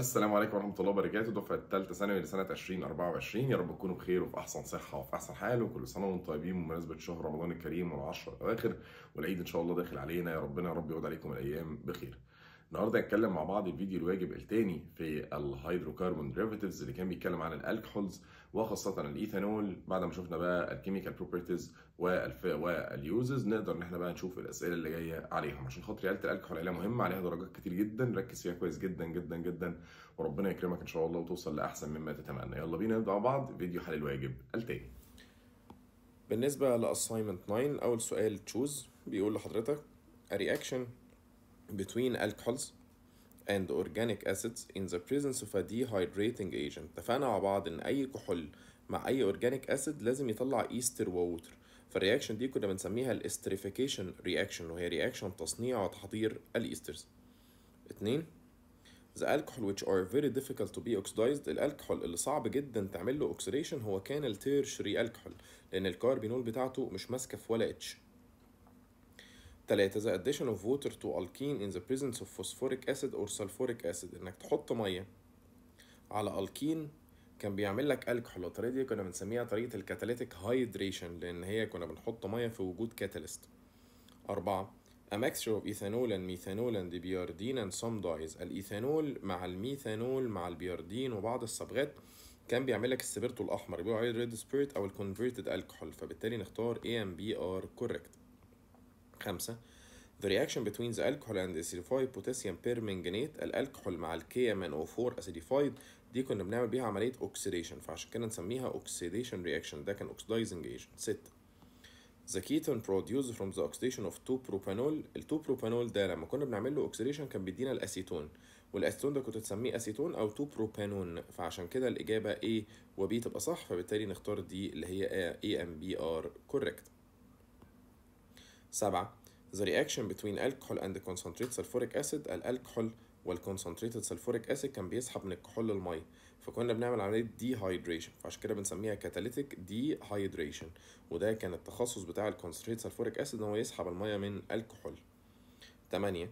السلام عليكم ورحمه الله وبركاته دفعه الثالثه ثانوي لسنه 2024 يا رب تكونوا بخير وفي احسن صحه وفي احسن حال وكل سنه وانتم طيبين بمناسبه شهر رمضان الكريم والعشر الاواخر والعيد ان شاء الله داخل علينا يا ربنا يا رب يعود عليكم الايام بخير النهارده هنتكلم مع بعض الفيديو الواجب الثاني في الهيدروكربون ديريفاتيفز اللي كان بيتكلم عن الالكحولز وخاصه الايثانول بعد ما شفنا بقى الكيميكال بروبرتيز واليوزز نقدر ان احنا بقى نشوف الاسئله اللي جايه عليهم عشان خاطر عيله الالكحول عيله مهمه عليها درجات كتير جدا ركز فيها كويس جدا جدا جدا وربنا يكرمك ان شاء الله وتوصل لاحسن مما تتمنى يلا بينا نبدا مع بعض فيديو حل الواجب التاني بالنسبه لأسايمنت 9 اول سؤال تشوز بيقول لحضرتك a reaction between alcohols and organic acids in the presence of a dehydrating agent اتفقنا مع بعض ان اي كحول مع اي organic acid لازم يطلع ايستر ووتر فالرياكشن دي كنا بنسميها الاستريفيكيشن رياكشن وهي رياكشن تصنيع وتحضير الايسترز اتنين The alcohol which are very difficult to be oxidized الالكحول اللي صعب جدا تعمل له oxidation هو كان التيرشري alcohol لان الكاربينول بتاعته مش ماسكه في ولا اتش 3 the addition of water to alkene in the presence of phosphoric acid or sulfuric acid انك تحط ميه على الكين كان بيعمل لك الكحول الطريقه دي كنا بنسميها طريقه الكاتاليتيك هايدريشن لان هي كنا بنحط ميه في وجود كاتاليست أربعة A mixture of ethanol and methanol and biardine and some dyes الإيثانول مع الميثانول مع البياردين وبعض الصبغات كان بيعمل لك السبيرتو الأحمر بيقولوا عليه الريد سبيرت أو الكونفرتد الكحول فبالتالي نختار A and B are correct خمسة The reaction between the alcohol and acidified potassium permanganate الالكحول مع او 4 acidified دي كنا بنعمل بيها عملية oxidation فعشان كده نسميها oxidation reaction ده كان oxidizing agent ستة The ketone produced from the oxidation of 2-propanol ال 2-propanol ده لما كنا بنعمل له oxidation كان بيدينا الأسيتون والأسيتون ده كنت تسميه أسيتون أو 2-propanone فعشان كده الإجابة A و B تبقى صح فبالتالي نختار دي اللي هي A and B are correct سبعة The reaction between alcohol and concentrated sulfuric acid الالكحول والconcentrated sulfuric acid كان بيسحب من الكحول للمية فكنا بنعمل عملية dehydration فعشان كده بنسميها catalytic dehydration وده كان التخصص بتاع concentrated sulfuric acid ان هو يسحب المية من الكحول تمانية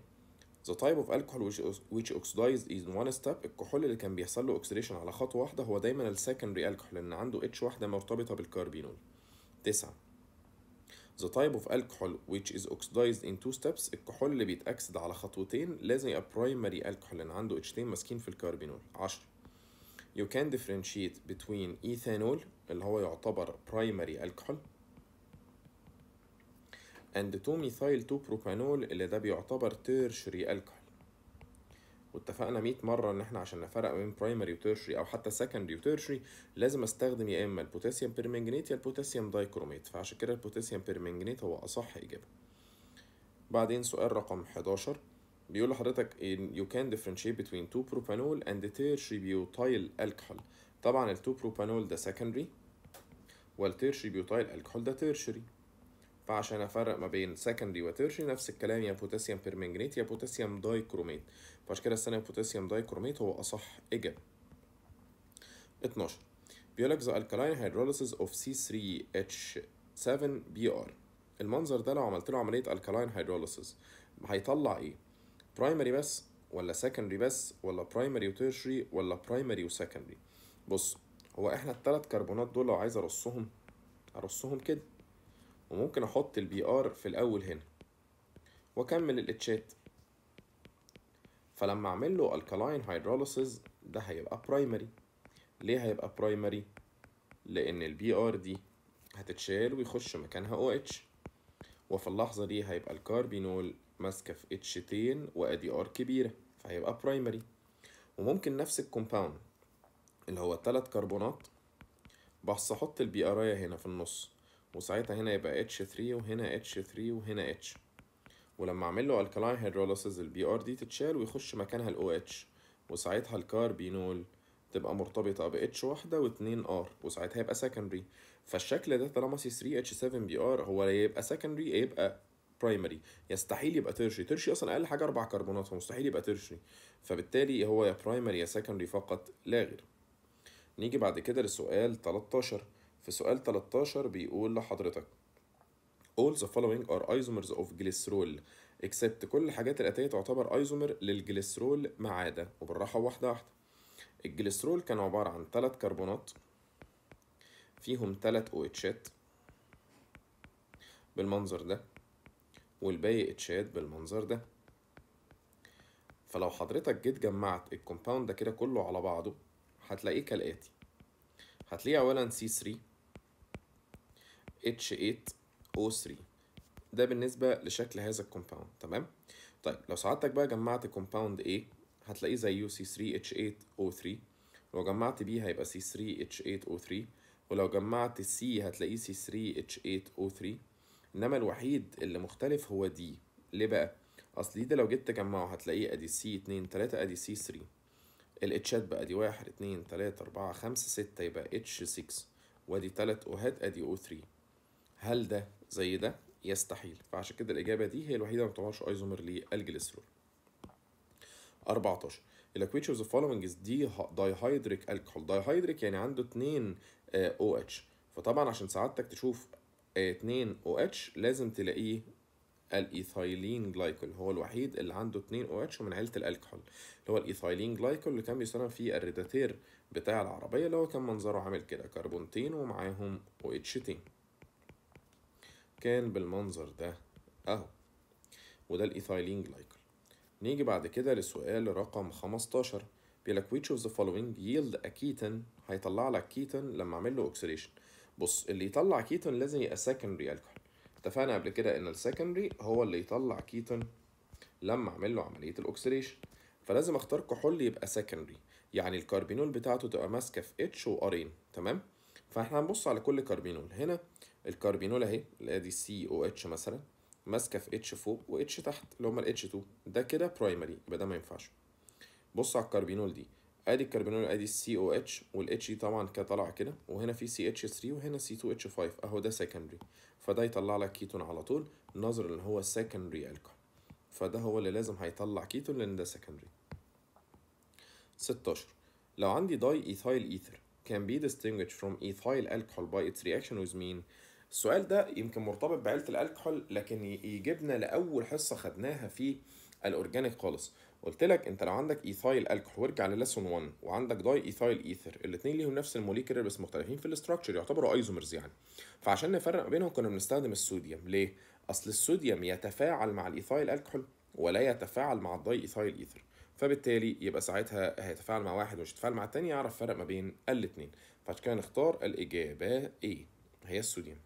The type of alcohol which, which oxidized is one step الكحول اللي كان بيحصل له oxidation على خطوة واحدة هو دايما secondary alcohol لأن عنده اتش واحدة مرتبطة بالكربينول تسعة The type of alcohol which is oxidized in two steps الكحول اللي بيتأكسد على خطوتين لازم يبقى primary alcohol لأن عنده اتشتين ماسكين في الكربينول 10 You can differentiate between ethanol اللي هو يعتبر primary alcohol and 2 methyl 2 propanol اللي ده بيعتبر tertiary alcohol واتفقنا 100 مره ان احنا عشان نفرق بين برايمري وتيرشري او حتى سكندري وتيرشري لازم استخدم يا اما البوتاسيوم بيرمنجنيت يا البوتاسيوم دايكروميت فعشان كده البوتاسيوم بيرمنجنيت هو اصح اجابه بعدين سؤال رقم 11 بيقول لحضرتك ان يو كان ديفرنشيت بين تو بروبانول اند تيرشري بيوتايل الكحول طبعا التو بروبانول ده سكندري والتيرشري بيوتايل الكحول ده تيرشري فعشان افرق ما بين سكندري وتيرشري نفس الكلام يا بوتاسيوم بيرمنجنيت يا بوتاسيوم دايكروميت فعشان كده السنه بوتاسيوم دايكروميت هو اصح اجابه 12 بيقول لك ذا الكالين هيدروليسيس اوف سي 3 اتش 7 بي ار المنظر ده لو عملت له عمليه الكالين هيدروليسيس هيطلع ايه برايمري بس ولا سكندري بس ولا برايمري وتيرشري ولا برايمري وسكندري بص هو احنا الثلاث كربونات دول لو عايز ارصهم ارصهم كده وممكن احط البي ار في الاول هنا واكمل الاتشات فلما اعمل له الكالاين هيدروليسيس ده هيبقى برايمري ليه هيبقى برايمري لان البي ار دي هتتشال ويخش مكانها او اتش وفي اللحظه دي هيبقى الكاربينول ماسكه في اتشتين وادي ار كبيره فهيبقى برايمري وممكن نفس الكومباوند اللي هو التلات كربونات بس احط البي ارايه هنا في النص وساعتها هنا يبقى H3 وهنا H3 وهنا H ولما اعمل له الكلاين هيدروليسيز البي ار دي تتشال ويخش مكانها الاو اتش وساعتها الكاربينول تبقى مرتبطه ب اتش واحده واتنين ار وساعتها يبقى سكندري فالشكل ده طالما سي 3 اتش 7 بي ار هو لا يبقى سكندري يا يبقى برايمري يستحيل يبقى ترشي ترشي اصلا اقل حاجه اربع كربونات فمستحيل يبقى ترشي فبالتالي هو يا برايمري يا سكندري فقط لا غير نيجي بعد كده لسؤال 13 في سؤال 13 بيقول لحضرتك all the following are isomers of glycerol except كل الحاجات الآتية تعتبر ايزومر للجليسرول ما عدا وبالراحة واحدة واحدة الجليسرول كان عبارة عن ثلاث كربونات فيهم ثلاث اتشات بالمنظر ده والباقي اتشات بالمنظر ده فلو حضرتك جيت جمعت الكومباوند ده كده كله على بعضه هتلاقيه كالآتي هتلاقيه أولا C3 H8O3 ده بالنسبة لشكل هذا الكومباوند تمام طيب لو سعادتك بقى جمعت كومباوند A هتلاقيه زيه C3H8O3 لو جمعت B هيبقى C3H8O3 ولو جمعت C هتلاقيه C3H8O3 انما الوحيد اللي مختلف هو D ليه بقى اصل ده لو جيت تجمعه هتلاقيه ادي C2 3 ادي C3 الاتشات بقى دي 1 2 3 4 5 6 يبقى H6 وادي 3 اوهات ادي O3 هل ده زي ده يستحيل فعشان كده الاجابه دي هي الوحيده ما بتعملش ايزومر للجليسرول 14 الاكويتشر اوف فولوينج دي دايهايدريك الكحول دايهايدريك يعني عنده 2 او اتش فطبعا عشان سعادتك تشوف 2 او اتش لازم تلاقيه الايثايلين جلايكول هو الوحيد اللي عنده 2 او اتش ومن عيله الالكحول اللي هو الايثايلين جلايكول اللي كان بيستخدم في الريداتير بتاع العربيه اللي هو كان منظره عامل كده كربونتين ومعاهم او اتش تين كان بالمنظر ده اهو وده الايثايلين جلايكول نيجي بعد كده لسؤال رقم 15 بيقول لك which of the following yield a هيطلع لك كيتون لما اعمل له اوكسيديشن بص اللي يطلع كيتون لازم يبقى سكندري الكحول اتفقنا قبل كده ان السكندري هو اللي يطلع كيتون لما اعمل له عمليه الاوكسيديشن فلازم اختار كحول يبقى سكندري يعني الكربينول بتاعته تبقى ماسكه في اتش وارين تمام فاحنا هنبص على كل كاربينول هنا الكاربينول اهي اللي ادي سي او اتش مثلا ماسكه في اتش فوق واتش تحت اللي هم الاتش 2 ده كده برايمري يبقى ده ما ينفعش بص على الكاربينول دي ادي الكربينول ادي السي او اتش والاتش دي طبعا كده طالعه كده وهنا في سي اتش 3 وهنا سي 2 اتش 5 اهو ده سكندري فده يطلع لك كيتون على طول نظرا ان هو سكندري الكحول فده هو اللي لازم هيطلع كيتون لان ده سكندري 16 لو عندي داي ايثايل ايثر can be distinguished from ethyl alcohol by its reaction with mean السؤال ده يمكن مرتبط بعيلة الألكحول لكن يجيبنا لأول حصة خدناها في الأورجانيك خالص قلت لك انت لو عندك ايثايل الكحول وارجع للسون 1 وعندك داي ايثايل ايثر الاثنين ليهم نفس الموليكيول بس مختلفين في الاستراكشر يعتبروا ايزومرز يعني فعشان نفرق بينهم كنا بنستخدم الصوديوم ليه اصل الصوديوم يتفاعل مع الايثايل الكحول ولا يتفاعل مع الداي ايثايل ايثر فبالتالي يبقى ساعتها هيتفاعل مع واحد ومش هيتفاعل مع التاني يعرف فرق ما بين الاتنين فعشان كده نختار الإجابة A هي الصوديوم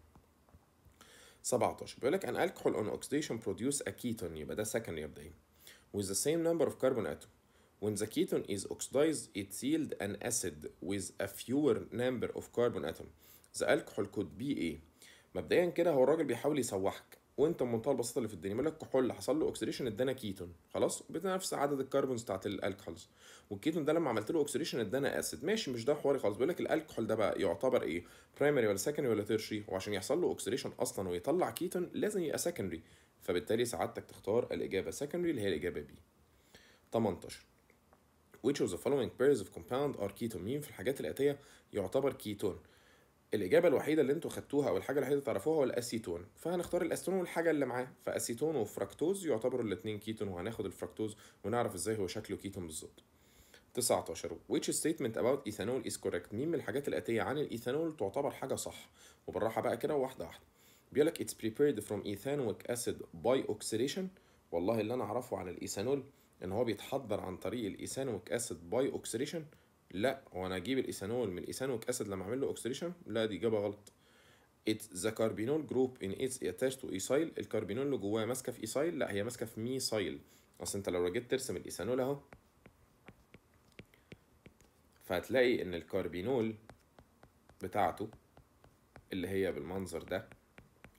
17 بيقول لك an alcohol on oxidation produce a ketone يبقى ده secondary مبدئيا with the same number of carbon atom when the ketone is oxidized it yield an acid with a fewer number of carbon atom the alcohol could be A مبدئيا كده هو الراجل بيحاول يسوحك وانت بمنتهى البساطه اللي في الدنيا مالك كحول حصل له اوكسيديشن ادانا كيتون خلاص بنفس عدد الكربونز بتاعت الالكحولز والكيتون ده لما عملت له اوكسيديشن ادانا اسيد ماشي مش ده حواري خالص بيقول لك الالكحول ده بقى يعتبر ايه برايمري ولا سكندري ولا تيرشري وعشان يحصل له اوكسيديشن اصلا ويطلع كيتون لازم يبقى سكندري فبالتالي سعادتك تختار الاجابه سكندري اللي هي الاجابه بي 18 which of the following pairs of compound are ketone مين في الحاجات الآتية يعتبر كيتون الاجابه الوحيده اللي انتوا خدتوها او الحاجه الوحيده اللي تعرفوها هو الاسيتون فهنختار الاسيتون والحاجه اللي معاه فاسيتون وفركتوز يعتبروا الاثنين كيتون وهناخد الفركتوز ونعرف ازاي هو شكله كيتون بالظبط 19 which statement about ethanol is correct مين من الحاجات الاتيه عن الايثانول تعتبر حاجه صح وبالراحه بقى كده واحده واحده بيقول لك it's prepared from ethanoic acid by oxidation والله اللي انا اعرفه عن الايثانول ان هو بيتحضر عن طريق الايثانويك اسيد باي اوكسيديشن لا وانا اجيب الايثانول من الايثانوك اسيد لما اعمل له اوكسيديشن لا دي اجابه غلط ات ذا كاربينول جروب ان اتس اتاش تو ايثايل الكاربينول اللي جواه ماسكه في ايثايل لا هي ماسكه في ميثايل اصل انت لو جيت ترسم الايثانول اهو فهتلاقي ان الكاربينول بتاعته اللي هي بالمنظر ده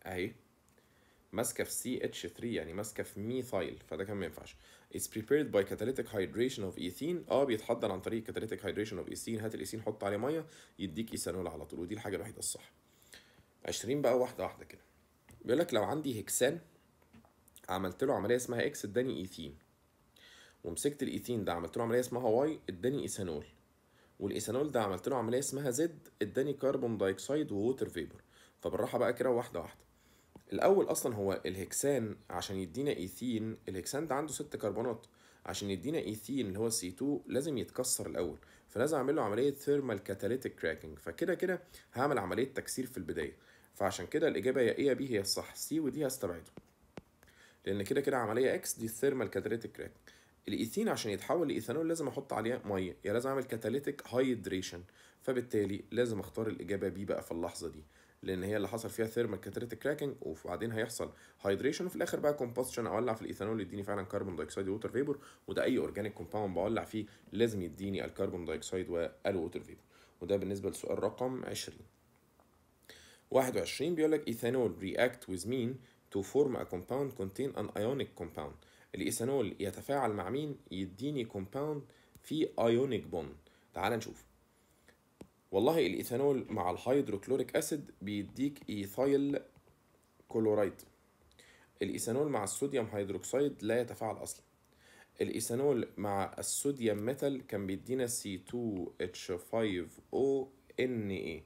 اهي ماسكه في سي اتش 3 يعني ماسكه في ميثايل فده كان ما ينفعش It's prepared by catalytic hydration of ethene اه بيتحضر عن طريق catalytic hydration of ethene هات الايثين حط عليه ميه يديك ايثانول على طول ودي الحاجه الوحيده الصح 20 بقى واحده واحده كده بيقول لك لو عندي هكسان عملت له عمليه اسمها اكس اداني ايثين ومسكت الايثين ده عملت له عمليه اسمها واي اداني ايثانول والايثانول ده عملت له عمليه اسمها زد اداني كربون دايكسايد ووتر فيبر فبالراحه بقى كده واحده واحده الاول اصلا هو الهكسان عشان يدينا ايثين الهكسان ده عنده ست كربونات عشان يدينا ايثين اللي هو سي 2 لازم يتكسر الاول فلازم اعمل له عمليه ثيرمال كاتاليتيك كراكنج فكده كده هعمل عمليه تكسير في البدايه فعشان كده الاجابه يا ايه يا بي هي الصح سي ودي هستبعده لان كده كده عمليه اكس دي الثيرمال كاتاليتيك كراكنج الايثين عشان يتحول لايثانول لازم احط عليه ميه يا لازم اعمل كاتاليتيك هايدريشن فبالتالي لازم اختار الاجابه بي بقى في اللحظه دي لان هي اللي حصل فيها ثيرمال كاتريتك كراكنج وبعدين هيحصل هايدريشن وفي الاخر بقى كومبوستشن اولع في الايثانول يديني فعلا كربون دايكسيد ووتر فيبر وده اي اورجانيك كومباوند بولع فيه لازم يديني الكربون دايكسيد والووتر فيبر وده بالنسبه للسؤال رقم 20 21 بيقول لك ايثانول رياكت ويز مين تو فورم ا كومباوند كونتين ان ايونيك كومباوند الايثانول يتفاعل مع مين يديني كومباوند فيه ايونيك بوند تعال نشوف والله الايثانول مع الهيدروكلوريك اسيد بيديك ايثايل كلورايد الايثانول مع الصوديوم هيدروكسيد لا يتفاعل اصلا الايثانول مع الصوديوم ميتال كان بيدينا C2H5ONA إيه.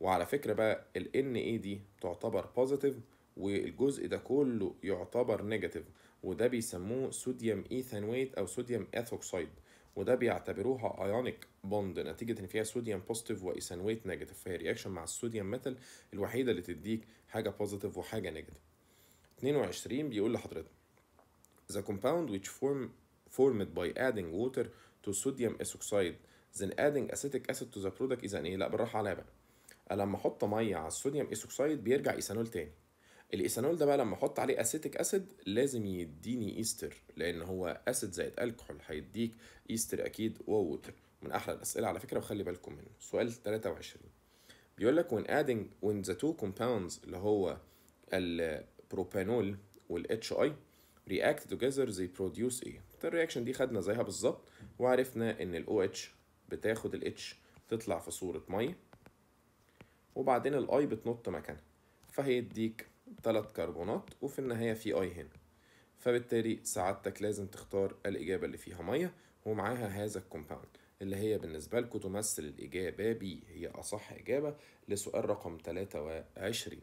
وعلى فكرة بقى ال NA إيه دي تعتبر بوزيتيف والجزء ده كله يعتبر نيجاتيف وده بيسموه صوديوم ايثانويت او صوديوم اثوكسيد وده بيعتبروها ايونيك بوند نتيجه ان فيها سوديوم بوزيتيف وايسانويت نيجاتيف فهي رياكشن مع السوديوم ميتال الوحيده اللي تديك حاجه بوزيتيف وحاجه نيجاتيف 22 بيقول لحضرتك the compound which form formed by adding water to sodium isoxide then adding acetic acid to the product is an ايه لا بالراحه عليا بقى لما احط ميه على الصوديوم ايسوكسايد بيرجع ايثانول تاني الايثانول ده بقى لما احط عليه اسيتيك اسيد لازم يديني ايستر لان هو اسيد زائد الكحول هيديك ايستر اكيد ووتر من احلى الاسئله على فكره وخلي بالكم منه سؤال 23 بيقول لك when adding when the two compounds اللي هو البروبانول والاتش اي react together they produce ايه الرياكشن دي خدنا زيها بالظبط وعرفنا ان ال OH بتاخد ال تطلع في صورة مية وبعدين ال I بتنط مكانها فهيديك ثلاث كربونات وفي النهاية في أي هنا فبالتالي سعادتك لازم تختار الإجابة اللي فيها مية ومعاها هذا الكومباوند اللي هي بالنسبة لكم تمثل الإجابة B هي أصح إجابة لسؤال رقم 23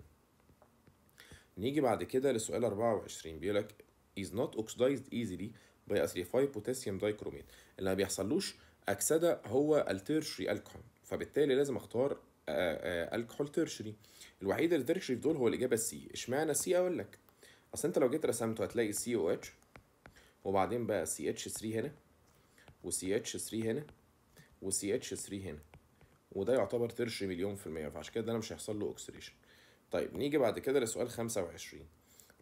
نيجي بعد كده لسؤال 24 بيقول لك is not oxidized easily by acidified potassium dichromate اللي ما بيحصلوش أكسدة هو التيرشري الكون فبالتالي لازم أختار آه، آه، الكحول ترشري الوحيد اللي ترشري في دول هو الاجابه سي اشمعنى سي اقول لك اصل انت لو جيت رسمته هتلاقي سي او اتش وبعدين بقى سي اتش 3 هنا وسي اتش 3 هنا وسي اتش 3 هنا وده يعتبر تيرشري مليون في المية فعشان كده ده مش هيحصل له اوكسيديشن طيب نيجي بعد كده لسؤال 25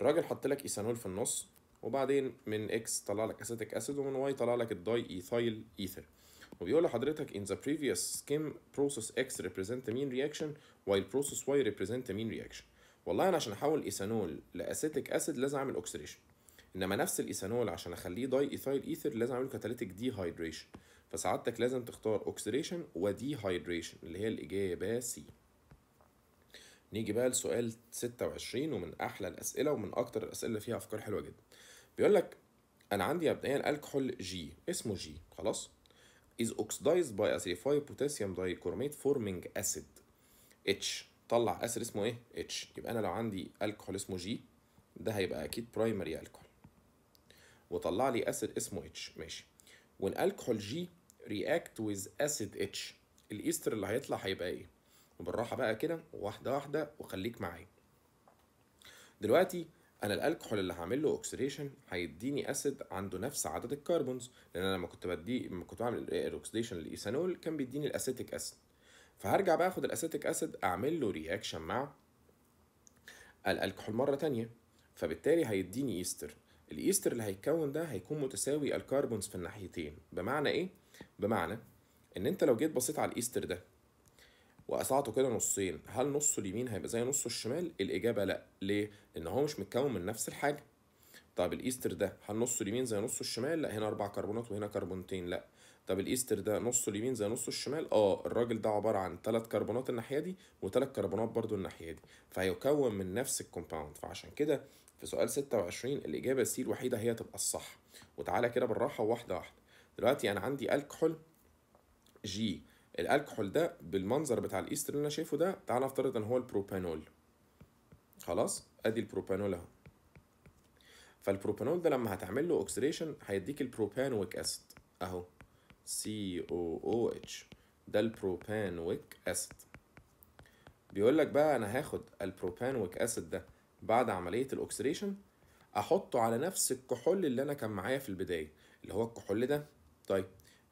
الراجل حط لك ايثانول في النص وبعدين من اكس طلع لك اسيتيك اسيد ومن واي طلع لك الداي ايثايل ايثر وبيقول لحضرتك in the previous scheme process X represent the mean reaction while process Y represent the mean reaction والله انا عشان احول ايثانول لاسيتيك اسيد لازم اعمل اوكسيديشن انما نفس الايثانول عشان اخليه داي ايثايل ايثر لازم اعمل كاتاليتيك دي هايدريشن فسعادتك لازم تختار اوكسيديشن ودي هايدريشن اللي هي الاجابه سي نيجي بقى لسؤال 26 ومن احلى الاسئله ومن اكتر الاسئله اللي فيها افكار حلوه جدا بيقول لك انا عندي مبدئيا الكحول جي اسمه جي خلاص is oxidized by acidified potassium dichromate forming acid H طلع أسر اسمه ايه H يبقى انا لو عندي الكحول اسمه G ده هيبقى اكيد برايمري الكحول وطلع لي اسيد اسمه H ماشي when alcohol G react with acid H الايستر اللي هيطلع هيبقى ايه وبالراحه بقى كده واحده واحده وخليك معايا دلوقتي انا الالكحول اللي هعمل له اوكسيديشن هيديني اسيد عنده نفس عدد الكربونز لان انا لما كنت بدي لما كنت بعمل الاوكسيديشن للايثانول كان بيديني الاسيتيك اسيد فهرجع بقى اخد الاسيتيك اسيد اعمل له رياكشن مع الالكحول مره تانية فبالتالي هيديني ايستر الايستر اللي هيتكون ده هيكون متساوي الكربونز في الناحيتين بمعنى ايه بمعنى ان انت لو جيت بصيت على الايستر ده وقطعته كده نصين هل نصه اليمين هيبقى زي نصه الشمال الاجابه لا ليه لان هو مش متكون من نفس الحاجه طب الايستر ده هل نصه اليمين زي نصه الشمال لا هنا اربع كربونات وهنا كربونتين لا طب الايستر ده نصه اليمين زي نصه الشمال اه الراجل ده عباره عن ثلاث كربونات الناحيه دي وثلاث كربونات برضو الناحيه دي فهيكون من نفس الكومباوند فعشان كده في سؤال 26 الاجابه سي الوحيده هي تبقى الصح وتعالى كده بالراحه واحده واحده دلوقتي انا عندي الكحول جي الالكحول ده بالمنظر بتاع الايستر اللي انا شايفه ده تعال نفترض ان هو البروبانول خلاص ادي البروبانول اهو فالبروبانول ده لما هتعمل له اوكسيديشن هيديك البروبانويك اسيد اهو سي او او اتش ده البروبانويك اسيد بيقول لك بقى انا هاخد البروبانويك اسيد ده بعد عمليه الاوكسيديشن احطه على نفس الكحول اللي انا كان معايا في البدايه اللي هو الكحول ده طيب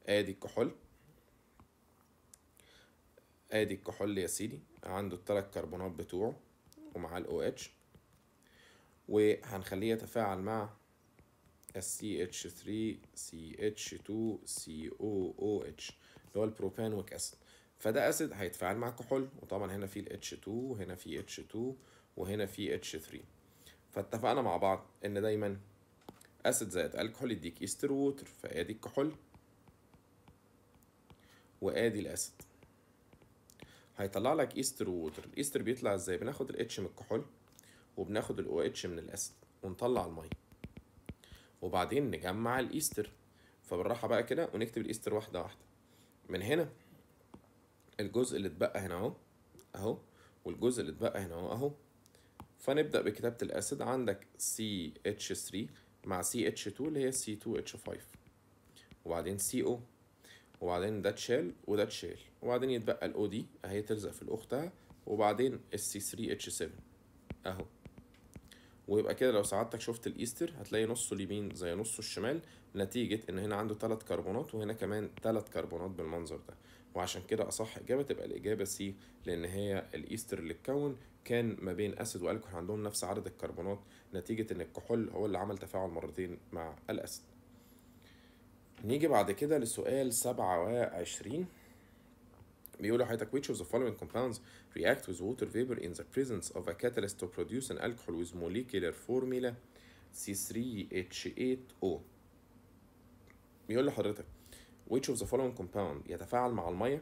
ادي الكحول ادي الكحول يا سيدي عنده الثلاث كربونات بتوعه ومعاه ال OH وهنخليه يتفاعل مع CH3CH2COOH اللي هو البروبانويك اسيد فده اسيد هيتفاعل مع كحول وطبعا هنا في ال H2 وهنا في H2 وهنا في H3 فاتفقنا مع بعض ان دايما اسيد زائد الكحول يديك ايستر ووتر فادي الكحول وادي الاسيد هيطلع لك ايستر ووتر الايستر بيطلع ازاي بناخد الاتش من الكحول وبناخد الاو اتش من الاسيد ونطلع الميه وبعدين نجمع الايستر فبالراحه بقى كده ونكتب الايستر واحده واحده من هنا الجزء اللي اتبقى هنا اهو اهو والجزء اللي اتبقى هنا اهو اهو فنبدا بكتابه الاسيد عندك CH3 مع CH2 اللي هي C2H5 وبعدين CO وبعدين ده اتشال وده اتشال وبعدين يتبقى الاو دي اهي تلزق في الاختها وبعدين السي 3 اتش 7 اهو ويبقى كده لو سعادتك شفت الايستر هتلاقي نصه اليمين زي نصه الشمال نتيجة ان هنا عنده ثلاث كربونات وهنا كمان ثلاث كربونات بالمنظر ده وعشان كده اصح اجابة تبقى الاجابة سي لان هي الايستر اللي اتكون كان ما بين اسيد والكحول عندهم نفس عدد الكربونات نتيجة ان الكحول هو اللي عمل تفاعل مرتين مع الاسيد نيجي بعد كده لسؤال 27 بيقولوا حضرتك which of the following compounds react with water vapor in the presence of a catalyst to produce an alcohol with molecular formula C3H8O بيقول لحضرتك which of the following compound يتفاعل مع المية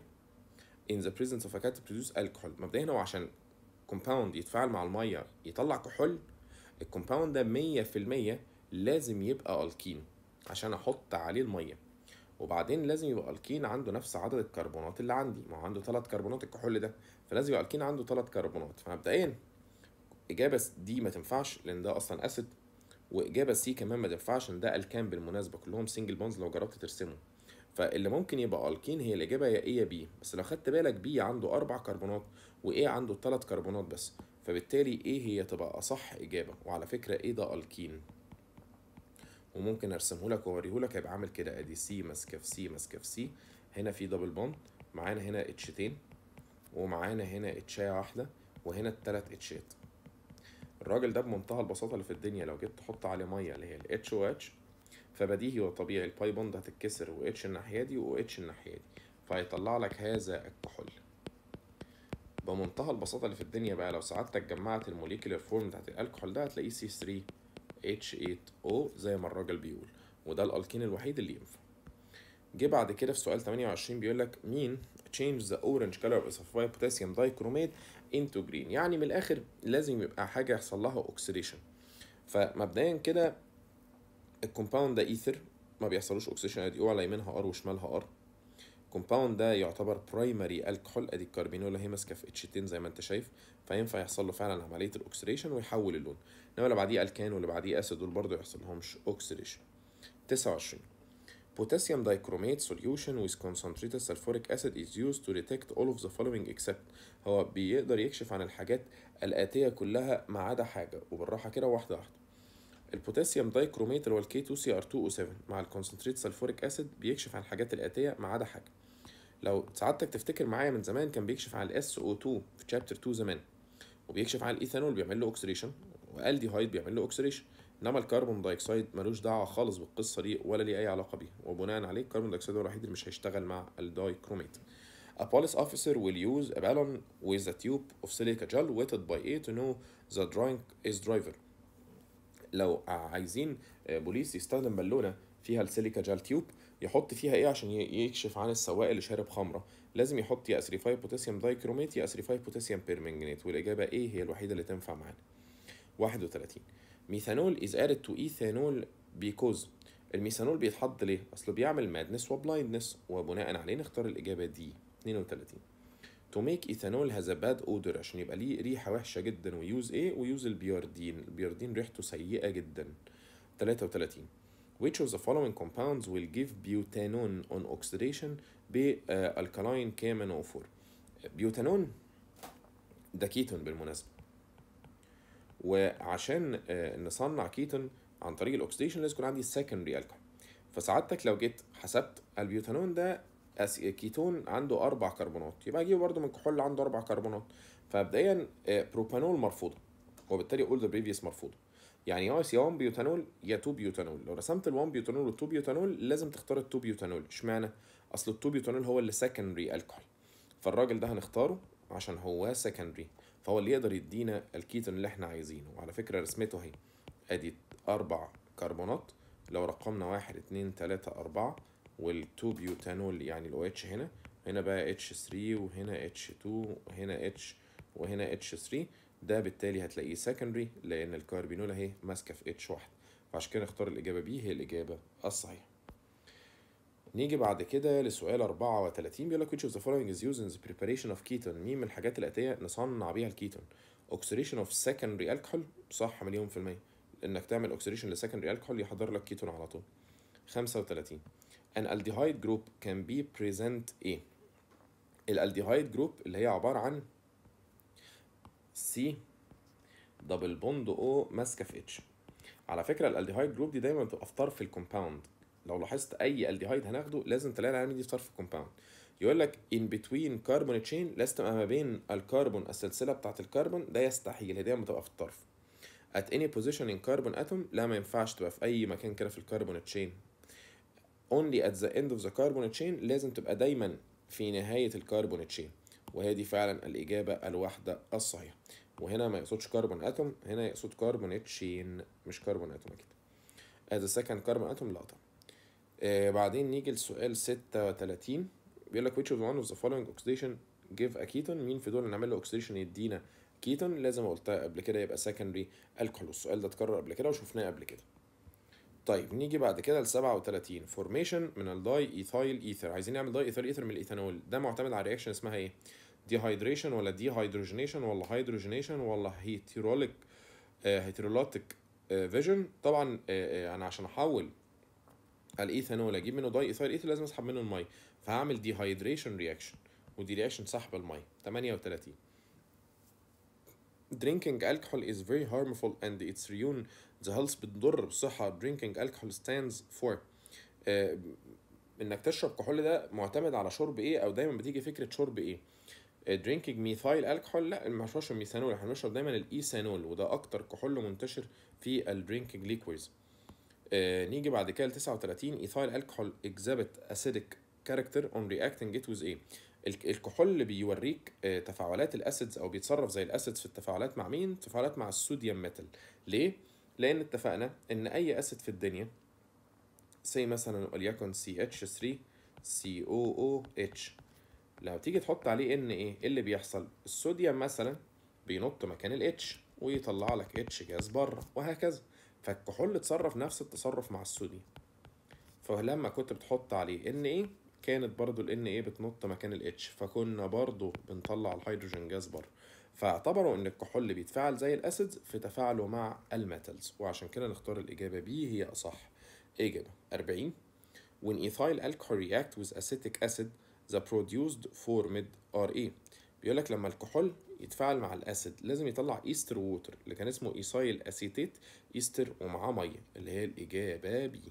in the presence of a catalyst to produce alcohol مبدئيا هنا وعشان compound يتفاعل مع المية يطلع كحول الكومباوند ده 100% لازم يبقى ألكين عشان أحط عليه المية وبعدين لازم يبقى الكين عنده نفس عدد الكربونات اللي عندي ما هو عنده ثلاث كربونات الكحول ده فلازم يبقى الكين عنده ثلاث كربونات فمبدئيا اجابه دي ما تنفعش لان ده اصلا اسيد واجابه سي كمان ما تنفعش ان ده الكان بالمناسبه كلهم سنجل بونز لو جربت ترسمه فاللي ممكن يبقى الكين هي الاجابه يا ايه يا بي بس لو خدت بالك بي عنده اربع كربونات وايه عنده ثلاث كربونات بس فبالتالي ايه هي تبقى اصح اجابه وعلى فكره ايه ده الكين وممكن ارسمه لك واوريه لك هيبقى عامل كده ادي سي ماسك في سي ماسك في سي هنا في دبل بوند معانا هنا اتشتين ومعانا هنا اتشاية واحده وهنا التلات اتشات الراجل ده بمنتهى البساطه اللي في الدنيا لو جيت تحط عليه ميه اللي هي الاتش او اتش فبديهي وطبيعي الباي بوند هتتكسر واتش الناحيه دي واتش الناحيه دي فهيطلع لك هذا الكحول بمنتهى البساطه اللي في الدنيا بقى لو ساعدتك جمعت الموليكيولر فورم بتاعت الكحول ده هتلاقيه سي 3 H8O زي ما الراجل بيقول وده الالكين الوحيد اللي ينفع جه بعد كده في سؤال 28 بيقول لك مين change the orange color of a potassium dichromate into green يعني من الاخر لازم يبقى حاجه يحصل لها اوكسيديشن فمبدئيا كده الكومباوند ده ايثر ما بيحصلوش اوكسيديشن ادي على يمينها ار وشمالها ار الكومباوند ده يعتبر برايمري الكحول ادي الكاربينولا هي ماسكه في اتش 2 زي ما انت شايف فينفع يحصل له فعلا عمليه الاكسريشن ويحول اللون انما اللي بعديه الكان واللي بعديه اسيد دول برضه يحصل لهمش اوكسيديشن 29 Potassium dichromate solution with concentrated sulfuric acid is used to detect all of the following except هو بيقدر يكشف عن الحاجات الآتية كلها ما عدا حاجة وبالراحة كده واحدة واحدة البوتاسيوم دايكروميت اللي هو الكي 2 سي ار 2 او 7 مع الكونسنتريت سلفوريك اسيد بيكشف عن الحاجات الآتية ما عدا حاجة لو سعادتك تفتكر معايا من زمان كان بيكشف على الاس او 2 في شابتر 2 زمان وبيكشف على الايثانول بيعمل له اوكسيديشن والديهايد بيعمل له اوكسيديشن انما الكربون دايكسايد ملوش دعوه خالص بالقصه دي ولا ليه اي علاقه بيها وبناء عليه الكربون دايكسايد هو الوحيد اللي مش هيشتغل مع الدايكروميت A police officer will use a balloon with a tube of silica gel weighted by A to know the drunk is driver. لو عايزين آه، بوليس يستخدم بالونه فيها السيليكا جل تيوب يحط فيها ايه عشان يكشف عن السواق اللي شارب خمره لازم يحط يا اسريفايد بوتاسيوم دايكروميت يا اسريفايد بوتاسيوم بيرمنجنيت والاجابه ايه هي الوحيده اللي تنفع معانا 31 ميثانول از ادد تو ايثانول بيكوز الميثانول بيتحط ليه اصله بيعمل مادنس وبلايندنس وبناء عليه نختار الاجابه دي 32 تو ميك ايثانول هاز ا باد اودر عشان يبقى ليه ريحه وحشه جدا ويوز ايه ويوز البياردين البياردين ريحته سيئه جدا 33 which of the following compounds will give butanone on oxidation KMNO4 بيوتانون ده كيتون بالمناسبه وعشان آه، نصنع كيتون عن طريق الاكسديشن لازم يكون عندي السكندري الكحول فسعادتك لو جيت حسبت البيوتانون ده كيتون عنده اربع كربونات يبقى اجيبه برضه من كحول عنده اربع كربونات فمبدئيا بروبانول آه، مرفوضه وبالتالي اول ذا بريفيوس مرفوضه يعني يا يا 1 بيوتانول يا 2 بيوتانول لو رسمت ال 1 بيوتانول وال 2 بيوتانول لازم تختار ال 2 بيوتانول اشمعنى اصل ال 2 بيوتانول هو اللي سكندري الكحول فالراجل ده هنختاره عشان هو سكندري فهو اللي يقدر يدينا الكيتون اللي احنا عايزينه وعلى فكره رسمته اهي ادي اربع كربونات لو رقمنا 1 2 3 4 وال2 بيوتانول يعني ال OH هنا هنا بقى H3 وهنا H2 وهنا H وهنا H3 ده بالتالي هتلاقيه سكندري لان الكاربينول اهي ماسكه في اتش واحد فعشان كده نختار الاجابه بي هي الاجابه الصحيحه نيجي بعد كده لسؤال 34 بيقول لك which of the following is used in the preparation of ketone مين من الحاجات الاتيه نصنع بيها الكيتون oxidation of secondary alcohol صح مليون في المية انك تعمل oxidation لسكندري الكحول يحضر لك كيتون على طول 35 an aldehyde group can be present ايه الالديهايد جروب اللي هي عباره عن سي دبل بوند او ماسكه في اتش على فكره الالديهايد جروب دي دايما بتبقى في طرف الكومباوند لو لاحظت اي الديهايد هناخده لازم تلاقي العلامه دي في طرف الكومباوند يقول لك ان بتوين كاربون تشين لازم تبقى ما بين الكربون السلسله بتاعه الكربون ده يستحيل هي دايما بتبقى في الطرف at any position in carbon atom لا ما ينفعش تبقى في اي مكان كده في الكربون تشين only at the end of the carbon chain لازم تبقى دايما في نهايه الكربون تشين وهي دي فعلا الإجابة الواحدة الصحيحة وهنا ما يقصدش كربون أتوم هنا يقصد كربونات شين مش كربون أتوم أكيد هذا سكن كربون أتوم لا طبعا آه بعدين نيجي لسؤال 36 بيقول لك which of one of the following oxidation give a ketone مين في دول نعمل له oxidation يدينا كيتون لازم قلتها قبل كده يبقى secondary alcohol السؤال ده اتكرر قبل كده وشفناه قبل كده طيب نيجي بعد كده ل 37 فورميشن من الداي ايثايل ايثر عايزين نعمل داي ايثايل ايثر من الايثانول ده معتمد على رياكشن اسمها ايه ديهايدريشن ولا ديهايدروجينيشن ولا هيدروجينيشن ولا هيتيروليك هيتيرولاتيك فيجن طبعا آه، آه، انا عشان احول الايثانول اجيب منه داي ايثايل ايثيل لازم اسحب منه الميه فهعمل ديهايدريشن رياكشن ودي رياكشن سحب الميه 38 Drinking alcohol is very harmful and its ruin the health بتضر بصحة drinking alcohol stands for آه، انك تشرب كحول ده معتمد على شرب ايه او دايما بتيجي فكرة شرب ايه درينكينج ميثايل الكحول لا ما نشربش الميثانول احنا بنشرب دايما الايثانول وده اكتر كحول منتشر في الدرينكينج ليكويدز آه نيجي بعد كده ل 39 ايثايل الكحول اكزبت اسيدك كاركتر اون رياكتنج ات ويز ايه الكحول اللي بيوريك آه تفاعلات الاسيدز او بيتصرف زي الاسيدز في التفاعلات مع مين تفاعلات مع الصوديوم ميتال ليه لان اتفقنا ان اي اسيد في الدنيا زي مثلا وليكن CH3 COOH لو تيجي تحط عليه ان ايه،, ايه اللي بيحصل الصوديوم مثلا بينط مكان الاتش ويطلع لك اتش جاز بره وهكذا فالكحول اتصرف نفس التصرف مع الصوديوم فلما كنت بتحط عليه ان ايه كانت برضو ال ايه بتنط مكان الاتش فكنا برضو بنطلع الهيدروجين جاز بره فاعتبروا ان الكحول بيتفاعل زي الاسيدز في تفاعله مع الميتالز وعشان كده نختار الاجابه بي هي اصح اجابه 40 when ethyl alcohol react with acetic acid ذا produced formed RA e. بيقول لك لما الكحول يتفاعل مع الاسيد لازم يطلع ايستر ووتر اللي كان اسمه ايسايل اسيتيت ايستر ومعاه ميه اللي هي الاجابه بي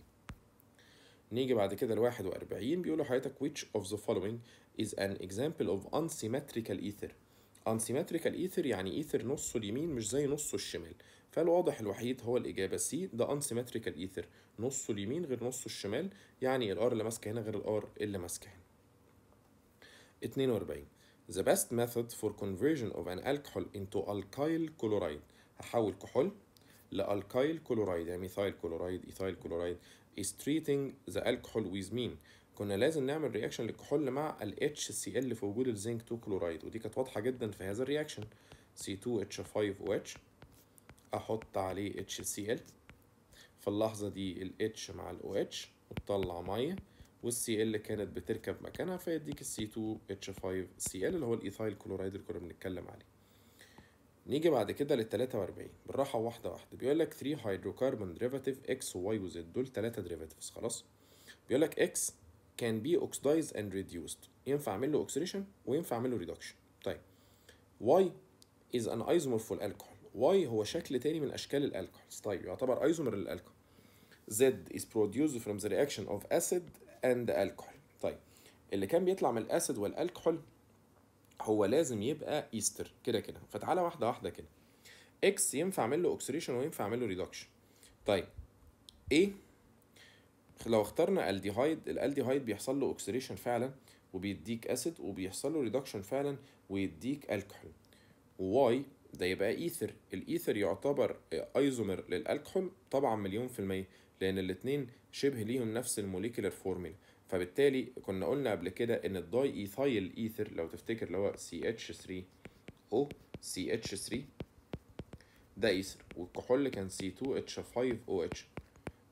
نيجي بعد كده ل 41 بيقولوا حضرتك which of the following is an example of unsymmetrical ether unsymmetrical ether يعني ether نصه اليمين مش زي نصه الشمال فالواضح الوحيد هو الإجابة سي ده unsymmetrical ether نصه اليمين غير نصه الشمال يعني الار اللي ماسكة هنا غير الار اللي ماسكة هنا 42 The best method for conversion of an alcohol into alkyl chloride هحول كحول لالكايل كلورايد يعني ميثايل كلورايد ايثايل كلورايد is treating the alcohol with mean كنا لازم نعمل رياكشن للكحول مع ال HCl في وجود الزنك 2 كلورايد ودي كانت واضحه جدا في هذا الرياكشن C2H5OH احط عليه HCl في اللحظه دي ال H مع ال OH وتطلع ميه والسي ال كانت بتركب مكانها فيديك السي 2 اتش 5 سي ال اللي هو الايثايل كلورايد اللي كنا بنتكلم عليه نيجي بعد كده لل 43 بالراحه واحده واحده بيقول لك 3 هيدروكربون ديريفاتيف اكس وواي وزد دول 3 ديريفاتيفز خلاص بيقول لك اكس كان بي اوكسدايز اند ريديوسد ينفع اعمل له اوكسيديشن وينفع اعمل له ريدكشن طيب واي از ان ايزومر فور الكحول واي هو شكل تاني من اشكال الالكحول طيب يعتبر ايزومر للالكحول Z is produced from the reaction of acid اند الكحول طيب اللي كان بيطلع من الاسيد والالكحول هو لازم يبقى ايستر كده كده فتعالى واحده واحده كده اكس ينفع اعمل له اوكسيديشن وينفع اعمل له ريدكشن طيب ايه لو اخترنا الديهايد الالديهايد بيحصل له اوكسيديشن فعلا وبيديك اسيد وبيحصل له ريدكشن فعلا ويديك الكحول واي ده يبقى ايثر الايثر يعتبر ايزومر للالكحول طبعا مليون في الميه لان الاثنين شبه ليهم نفس الموليكولر فورمولا فبالتالي كنا قلنا قبل كده ان الداي ايثايل ايثر لو تفتكر اللي هو CH3O CH3 ده ايثر والكحول كان C2H5OH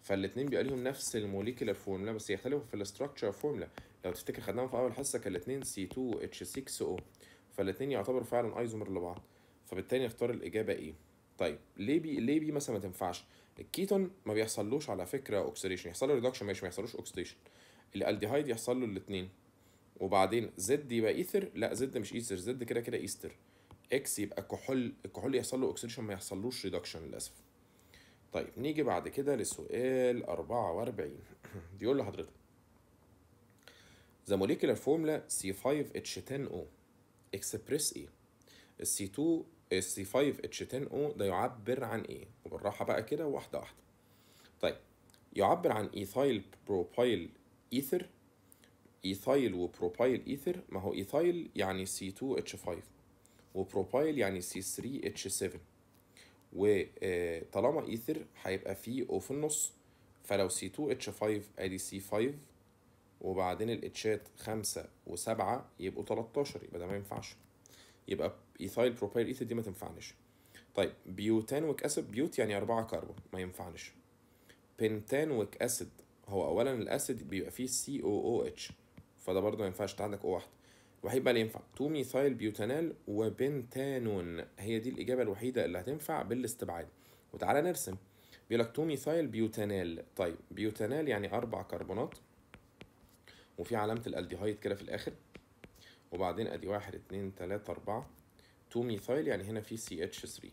فالاثنين بيبقى ليهم نفس الموليكولر فورمولا بس يختلفوا في الاستراكشر فورمولا لو تفتكر خدناهم في اول حصه كان الاثنين C2H6O فالاثنين يعتبروا فعلا ايزومر لبعض فبالتالي نختار الاجابه ايه طيب ليه بي ليه بي مثلا ما تنفعش الكيتون ما بيحصلوش على فكره اوكسيديشن يحصل له ريدكشن ماشي ما يحصلوش اوكسيديشن الالديهايد يحصل له الاثنين وبعدين زد يبقى ايثر لا زد مش ايثر زد كده كده ايستر اكس يبقى كحول الكحول يحصل له اوكسيديشن ما يحصلوش ريدكشن للاسف طيب نيجي بعد كده لسؤال 44 بيقول لحضرتك The molecular formula C5H10O express ايه C2 السي 5 اتش 10 او ده يعبر عن ايه وبالراحه بقى كده واحده واحده طيب يعبر عن ايثايل بروبايل ايثر ايثايل وبروبايل ايثر ما هو ايثايل يعني C2H5 وبروبايل يعني C3H7 وطالما آه، ايثر هيبقى فيه او في النص فلو C2H5 ادي C5 وبعدين الاتشات خمسة وسبعة يبقوا 13 يبقى ده ما ينفعش يبقى ايثايل بروبايل ايثر دي ما تنفعنيش طيب بيوتانويك اسيد بيوت يعني أربعة كربون ما ينفعنيش بنتانويك اسيد هو اولا الاسيد بيبقى فيه سي او او اتش فده برضه ما ينفعش انت عندك او واحد الوحيد بقى اللي ينفع تو ميثايل بيوتانال وبنتانون هي دي الاجابه الوحيده اللي هتنفع بالاستبعاد وتعالى نرسم بيقول لك تو ميثايل بيوتانال طيب بيوتانال يعني اربع كربونات وفي علامه الالديهايد كده في الاخر وبعدين ادي واحد اتنين تلاتة اربعة 2 ميثايل يعني هنا في سي اتش 3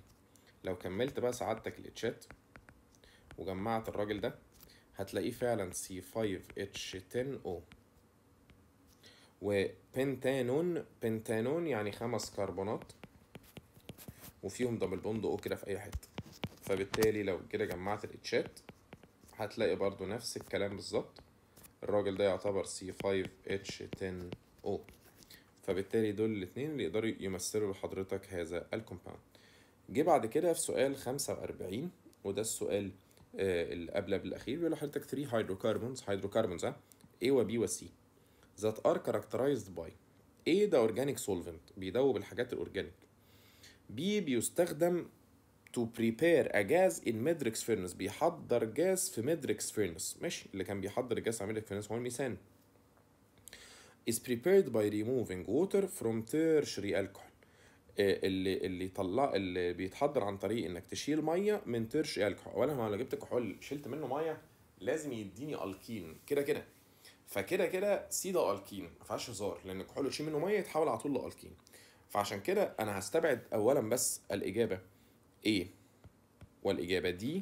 لو كملت بقى سعادتك الاتشات وجمعت الراجل ده هتلاقيه فعلا سي 5 اتش 10 او وبنتانون بنتانون يعني خمس كربونات وفيهم دبل بوند او كده في اي حته فبالتالي لو كده جمعت الاتشات هتلاقي برضو نفس الكلام بالظبط الراجل ده يعتبر سي 5 اتش 10 او فبالتالي دول الاثنين اللي يقدروا يمثلوا لحضرتك هذا الكومباوند جه بعد كده في سؤال 45 وده السؤال آه، اللي قبل بالاخير بيقول لحضرتك 3 هيدروكربونز هيدروكربونز ها A و B و C that are characterized by A ده organic solvent بيدوب الحاجات الاورجانيك B بيستخدم to prepare a gas in matrix furnace بيحضر جاز في matrix furnace ماشي اللي كان بيحضر الجاز في matrix furnace هو الميثان is prepared by removing water from tertiary alcohol إيه، اللي اللي طلع اللي بيتحضر عن طريق انك تشيل ميه من ترشي الكحول اولا انا لو جبت كحول شلت منه ميه لازم يديني الكين كده كده فكده كده سي ده الكين ما فيهاش هزار لان الكحول اللي تشيل منه ميه يتحول على طول لالكين فعشان كده انا هستبعد اولا بس الاجابه ايه والاجابه دي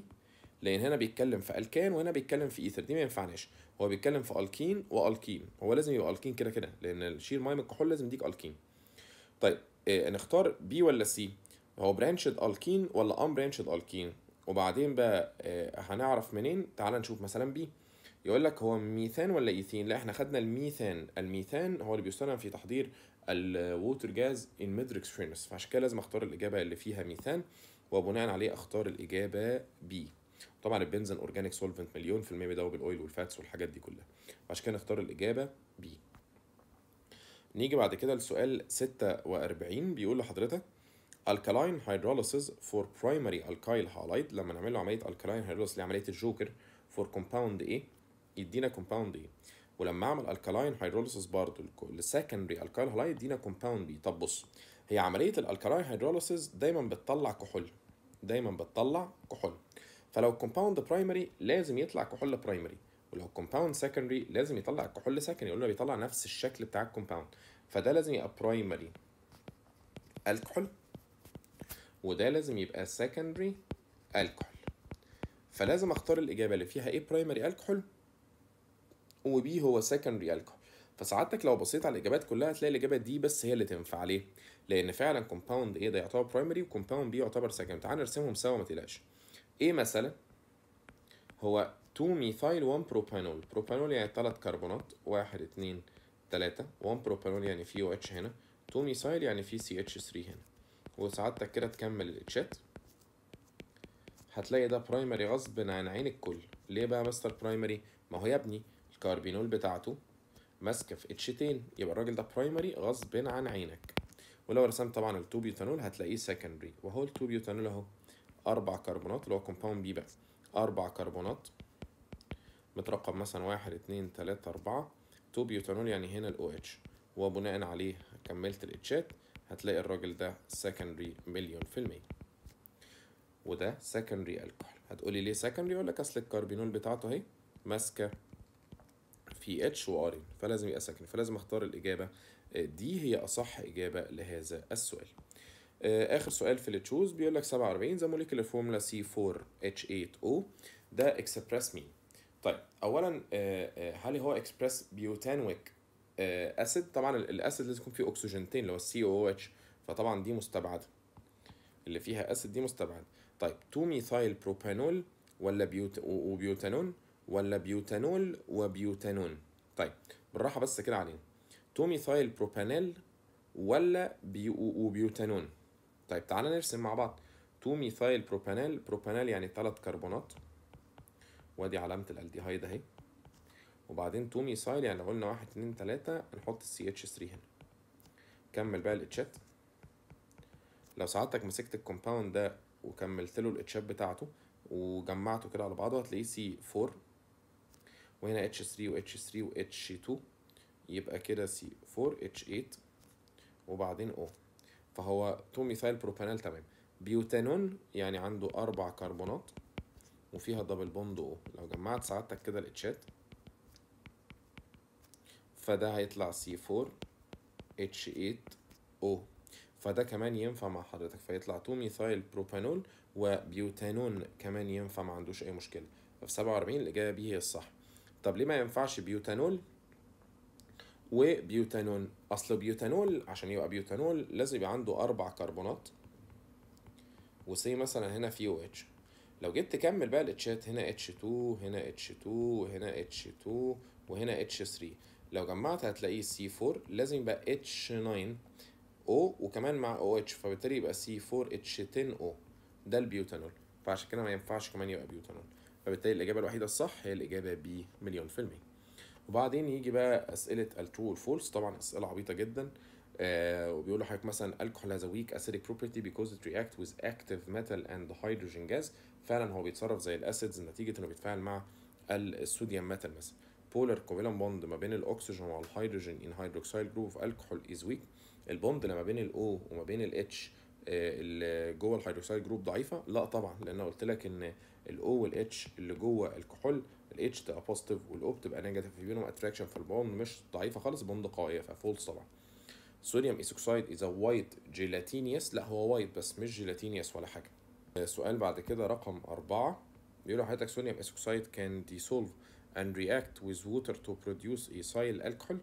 لان هنا بيتكلم في الكان وهنا بيتكلم في ايثر دي ما ينفعناش هو بيتكلم في الكين والكين هو لازم يبقى الكين كده كده لان الشير مايم الكحول لازم يديك الكين طيب إيه نختار بي ولا سي هو برانشد الكين ولا ان برانشد الكين وبعدين بقى إيه هنعرف منين تعال نشوف مثلا بي يقول لك هو ميثان ولا ايثين لا احنا خدنا الميثان الميثان هو اللي بيستخدم في تحضير الووتر جاز ان ميدريكس فيرنس فعشان كده لازم اختار الاجابه اللي فيها ميثان وبناء عليه اختار الاجابه بي طبعا البنزين اورجانيك سولفنت مليون في المية بيدوب الاويل والفاتس والحاجات دي كلها عشان كده نختار الاجابه بي نيجي بعد كده لسؤال 46 بيقول لحضرتك الكالاين hydrolysis فور برايمري الكايل هالايد لما نعمل له عمليه الكالاين hydrolysis اللي عمليه الجوكر فور كومباوند ايه يدينا كومباوند ايه ولما اعمل الكالاين هيدروليسيس برضه للسكندري الكايل هالايد يدينا كومباوند B طب بص هي عمليه الالكالاين هيدروليسيس دايما بتطلع كحول دايما بتطلع كحول فلو الكومباوند برايمري لازم يطلع كحول برايمري ولو الكومباوند سكندري لازم يطلع كحول سكندري قلنا بيطلع نفس الشكل بتاع الكومباوند فده لازم يبقى برايمري الكحول وده لازم يبقى سكندري الكحول فلازم اختار الاجابه اللي فيها ايه برايمري الكحول وبي هو سكندري الكحول فسعادتك لو بصيت على الاجابات كلها هتلاقي الاجابه دي بس هي اللي تنفع ليه لان فعلا كومباوند ايه ده يعتبر برايمري وكومباوند بي يعتبر سكندري تعال نرسمهم سوا ما تقلقش ايه مثلا هو 2 ميثايل 1 بروبانول بروبانول يعني 3 كربونات 1 2 3 1 بروبانول يعني في او اتش هنا 2 ميثايل يعني في سي اتش 3 هنا وسعادتك كده تكمل الاتشات هتلاقي ده برايمري غصب عن عين الكل ليه بقى مستر برايمري ما هو يا ابني الكاربينول بتاعته ماسكه في اتشتين يبقى الراجل ده برايمري غصب عن عينك ولو رسمت طبعا التوبيوتانول هتلاقيه سكندري وهو التوبيوتانول اهو أربع كربونات اللي هو كومباوند بي بس أربع كربونات مترقب مثلا واحد اتنين تلاتة أربعة تو بيوتانول يعني هنا الـ OH وبناء عليه كملت الاتشات هتلاقي الراجل ده سكندري مليون في المية وده سكندري الكحول هتقولي ليه سكندري يقول لك اصل الكربينول بتاعته اهي ماسكه في اتش وارين فلازم يبقى سكندري فلازم اختار الاجابه آه، دي هي اصح اجابه لهذا السؤال آه، اخر سؤال في التشوز بيقول لك 47 ذا موليكولر فورمولا سي 4 اتش 8 او ده اكسبريس مين طيب اولا آه، آه، هل هو اكسبريس بيوتانويك اسيد طبعا الاسيد لازم يكون فيه اكسجينتين اللي هو السي او اتش فطبعا دي مستبعده اللي فيها اسيد دي مستبعده طيب 2 ميثايل بروبانول ولا بيوت وبيوتانون ولا بيوتانول وبيوتانون طيب بالراحه بس كده علينا 2 ميثايل بروبانيل ولا بيو وبيوتانون طيب تعالى نرسم مع بعض 2 ميثايل بروبانيل بروبانيل يعني 3 كربونات وادي علامة الالديهايد اهي وبعدين 2 ميثايل يعني لو قلنا 1 2 3 نحط ال ch 3 هنا كمل بقى الاتشات لو سعادتك مسكت الكومباوند ده وكملت له الاتشات بتاعته وجمعته كده على بعضه هتلاقيه سي 4 وهنا اتش 3 واتش 3 واتش 2 يبقى كده سي 4 اتش 8 وبعدين او فهو 2 ميثايل بروبانال تمام بيوتانون يعني عنده اربع كربونات وفيها دبل بوند او لو جمعت سعادتك كده الاتشات فده هيطلع سي 4 اتش 8 او فده كمان ينفع مع حضرتك فيطلع 2 ميثايل بروبانول وبيوتانون كمان ينفع ما عندوش اي مشكله ففي 47 الاجابه بي هي الصح طب ليه ما ينفعش بيوتانول وبيوتانول اصل بيوتانول عشان يبقى بيوتانول لازم يبقى عنده اربع كربونات وسي مثلا هنا في او اتش لو جيت تكمل بقى الاتشات هنا اتش 2 هنا اتش 2 وهنا اتش 2 وهنا اتش 3 لو جمعت هتلاقيه سي 4 لازم يبقى اتش 9 او وكمان مع او اتش فبالتالي يبقى سي 4 اتش 10 او ده البيوتانول فعشان كده ما ينفعش كمان يبقى بيوتانول فبالتالي الاجابه الوحيده الصح هي الاجابه بي مليون في الميه وبعدين يجي بقى اسئله الترو والفولس طبعا اسئله عبيطه جدا آه وبيقول لحضرتك مثلا الكحول هاز ويك اسيدك بروبرتي بيكوز ات رياكت ويز اكتف ميتال اند هيدروجين جاز فعلا هو بيتصرف زي الاسيدز نتيجه انه بيتفاعل مع الصوديوم ميتال مثلا بولر كوفالنت بوند ما بين الاكسجين والهيدروجين ان هيدروكسيل جروب الكحول از ويك البوند اللي ما بين الاو وما بين الاتش آه، اللي جوه الهيدروكسيل جروب ضعيفه لا طبعا لان قلت لك ان الاو والاتش اللي جوه الكحول الاتش تبقى بوزيتيف والاو تبقى نيجاتيف في بينهم اتراكشن في البوند مش ضعيفه خالص بوند قويه ففولس طبعا صوديوم ايسوكسايد از وايت جيلاتينيس لا هو وايت بس مش جيلاتينيس ولا حاجه سؤال بعد كده رقم أربعة بيقول حضرتك صوديوم ايسوكسايد كان ديسولف اند رياكت ويز ووتر تو بروديوس ايسايل الكحول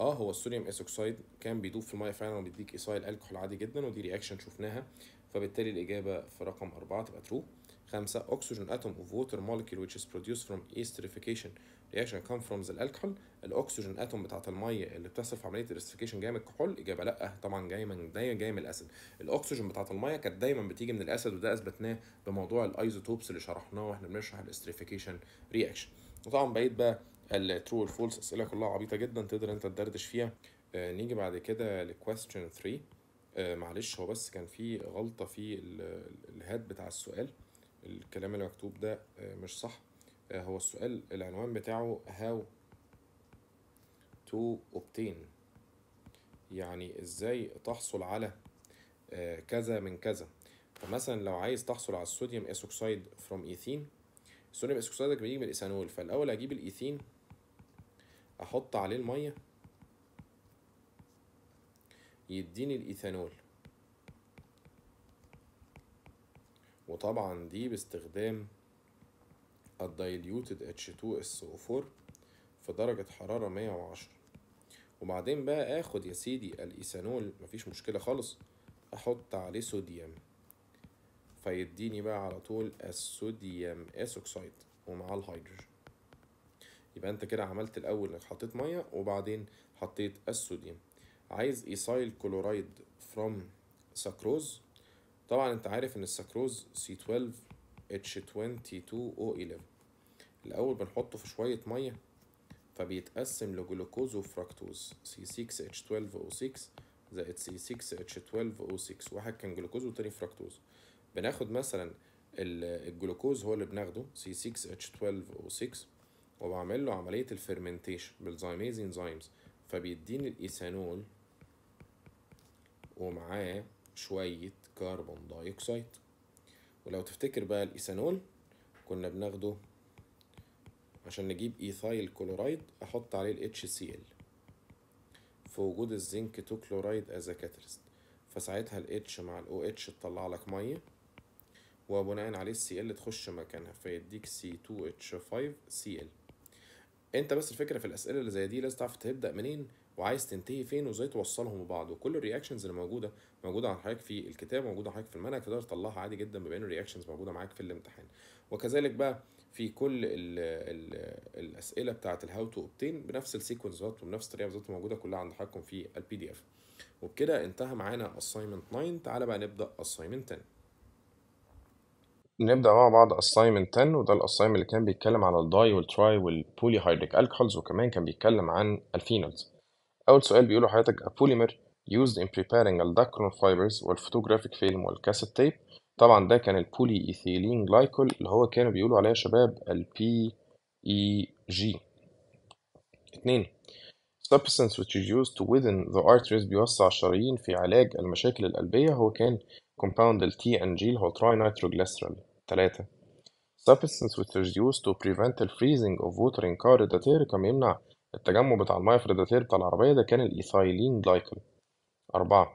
اه هو الصوديوم ايسوكسايد كان بيدوب في الميه فعلا وبيديك ايسايل الكحول عادي جدا ودي رياكشن شفناها فبالتالي الاجابه في رقم أربعة تبقى ترو خمسة oxygen atom of water molecule which is produced from esterification reaction come from the alcohol الاكسجين اتوم بتاعة المية اللي بتحصل في عملية الاستريفيكيشن جاية من الكحول اجابة لا طبعا جاية من دايما جاية من الاسيد الاكسجين بتاعة المية كانت دايما بتيجي من الاسيد وده اثبتناه بموضوع الايزوتوبس اللي شرحناه واحنا بنشرح الاستريفيكيشن رياكشن وطبعا بقيت بقى الترو والفولس اسئلة كلها عبيطة جدا تقدر انت تدردش فيها آه، نيجي بعد كده لكويستشن 3 آه، معلش هو بس كان في غلطة في الهاد بتاع السؤال الكلام المكتوب ده آه، مش صح آه، هو السؤال العنوان بتاعه how to obtain يعني ازاي تحصل على آه، كذا من كذا فمثلا لو عايز تحصل على الصوديوم اسوكسيد فروم ايثين الصوديوم اسوكسيد ده بيجي من الايثانول فالاول اجيب الايثين احط عليه الميه يديني الايثانول وطبعا دي باستخدام الدايليوتد H2SO4 في درجة حرارة 110 وبعدين بقى اخد يا سيدي الايثانول مفيش مشكلة خالص احط عليه صوديوم فيديني بقى على طول الصوديوم اس اوكسايد ومعاه الهيدروجين يبقى انت كده عملت الاول انك حطيت ميه وبعدين حطيت الصوديوم عايز إيثايل كلورايد فروم سكروز طبعا انت عارف ان السكروز C12 H22O11 الاول بنحطه في شوية مية فبيتقسم لجلوكوز وفركتوز C6H12O6 زائد C6H12O6 واحد كان جلوكوز والتاني فركتوز بناخد مثلا الجلوكوز هو اللي بناخده C6H12O6 وبعمل له عملية الفرمنتيشن بالزيميز انزيمز فبيديني الإيثانول ومعاه شوية كربون دايوكسيد ولو تفتكر بقى الايثانول كنا بناخده عشان نجيب ايثايل كلورايد احط عليه ال HCl في وجود الزنك 2 كلورايد از كاتاليست فساعتها ال H مع ال OH تطلع لك ميه وبناء عليه ال Cl تخش مكانها فيديك C2H5Cl انت بس الفكره في الاسئله اللي زي دي لازم تعرف تبدا منين وعايز تنتهي فين وازاي توصلهم لبعض وكل الرياكشنز اللي موجوده موجوده عن حضرتك في الكتاب موجوده حضرتك في المنهج تقدر تطلعها عادي جدا بما ان الرياكشنز موجوده معاك في الامتحان وكذلك بقى في كل الـ الـ الاسئله بتاعه الهاو تو اوبتين بنفس السيكونس بالظبط وبنفس الطريقه بالظبط موجوده كلها عند حضراتكم في البي دي اف وبكده انتهى معانا اساينمنت 9 تعالى بقى نبدا اساينمنت 10 نبدأ مع بعض assignment 10 وده الاساينمنت اللي كان بيتكلم على الداي والتراي والبولي هيدريك الكحولز وكمان كان بيتكلم عن الفينولز أول سؤال بيقوله حياتك a polymer used in preparing الدكرون fibers والفوتوغرافيك فيلم والكاسيت تيب طبعا ده كان البولي إيثيلين جلايكول اللي هو كانوا بيقولوا عليه شباب البي اي جي e اتنين substance which is used to within the arteries بيوسع الشرايين في علاج المشاكل القلبية هو كان compound ال TNG اللي هو trinitoglycerol تلاتة substance which is used to prevent the freezing of water in car الداتير كان يمنع التجمع بتاع المايه في الريداتير بتاع العربية ده كان الإيثايلين جلايكول أربعة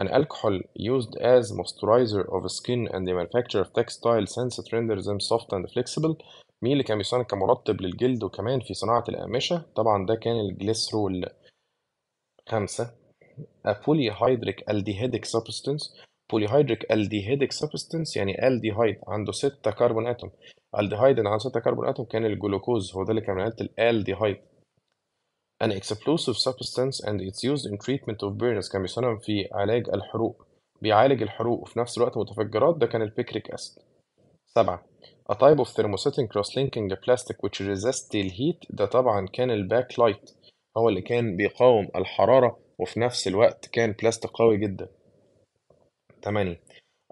An alcohol used as moisturizer of skin and the manufacture of textile since it renders them soft and flexible مين اللي كان بيصنع كمرطب للجلد وكمان في صناعة الأقمشة طبعا ده كان الجليسرول خمسة a polyhydric aldehydic substance polyhydric aldehydic substance يعني الديهيد عنده ستة كربون اتوم الديهيد اللي عنده ستة كربون اتوم كان الجلوكوز هو ده اللي كان من الالديهيد الالديهايد An explosive substance and it's used in treatment of burns كان بيستخدم في علاج الحروق بيعالج الحروق وفي نفس الوقت متفجرات ده كان البيكريك أسيد سبعة A type of thermosetting cross-linking plastic which resists the heat ده طبعا كان الباك لايت هو اللي كان بيقاوم الحرارة وفي نفس الوقت كان بلاستيك قوي جدا تمانية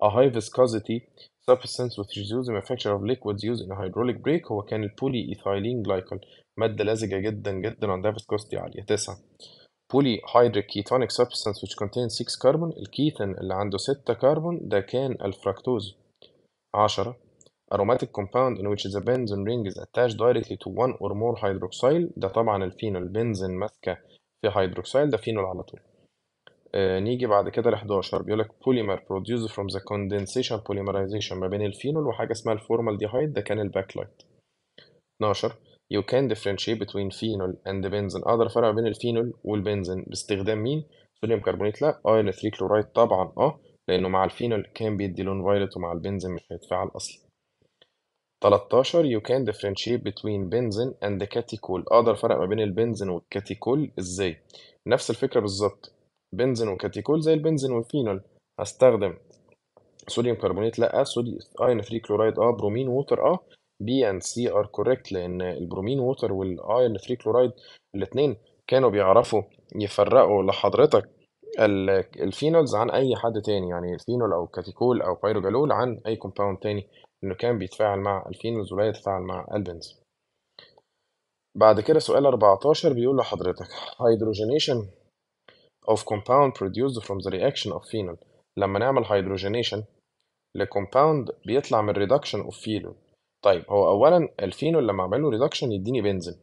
A high viscosity substance which is used in manufacture of liquids used in a hydraulic brake هو كان البولي إيثايلين جلايكول مادة لزجة جدا جدا عندها فيسكوستي عالية تسعة بولي هيدريك كيتونيك substance which contains 6 كربون الكيتن اللي عنده 6 كربون ده كان الفراكتوز عشرة aromatic compound in which the benzene ring is attached directly to one or more hydroxyl ده طبعا الفينول بنزين ماسكة في هيدروكسيل ده فينول على طول آه، نيجي بعد كده ل 11 بيقول لك بوليمر produced فروم ذا كوندنسيشن بوليمرايزيشن ما بين الفينول وحاجه اسمها الفورمالديهايد ده كان الباك لايت 12 يو كان ديفرنشيت بين فينول اند بنزين اقدر افرق بين الفينول والبنزين باستخدام مين صوديوم كربونيت لا ايون 3 كلورايد طبعا اه لانه مع الفينول كان بيدي لون فايلت ومع البنزين مش هيتفاعل اصلا 13 you can differentiate between benzene and catechol اقدر افرق ما بين البنزين والكاتيكول ازاي نفس الفكره بالظبط بنزين وكاتيكول زي البنزين والفينول هستخدم صوديوم كربونات لا صوديوم ايون فري كلورايد اه برومين ووتر اه بي اند سي ار كوريكت لان البرومين ووتر والايون فري كلورايد الاثنين كانوا بيعرفوا يفرقوا لحضرتك الفينولز عن اي حد تاني يعني الفينول او الكاتيكول او بايروجالول عن اي كومباوند تاني انه كان بيتفاعل مع الفينولز ولا يتفاعل مع البنز بعد كده سؤال 14 بيقول لحضرتك هيدروجينيشن of compound produced from the reaction of phenol لما نعمل hydrogenation لكمباوند بيطلع من reduction of phenol طيب هو اولا الفينول لما اعمل له reduction يديني بنزين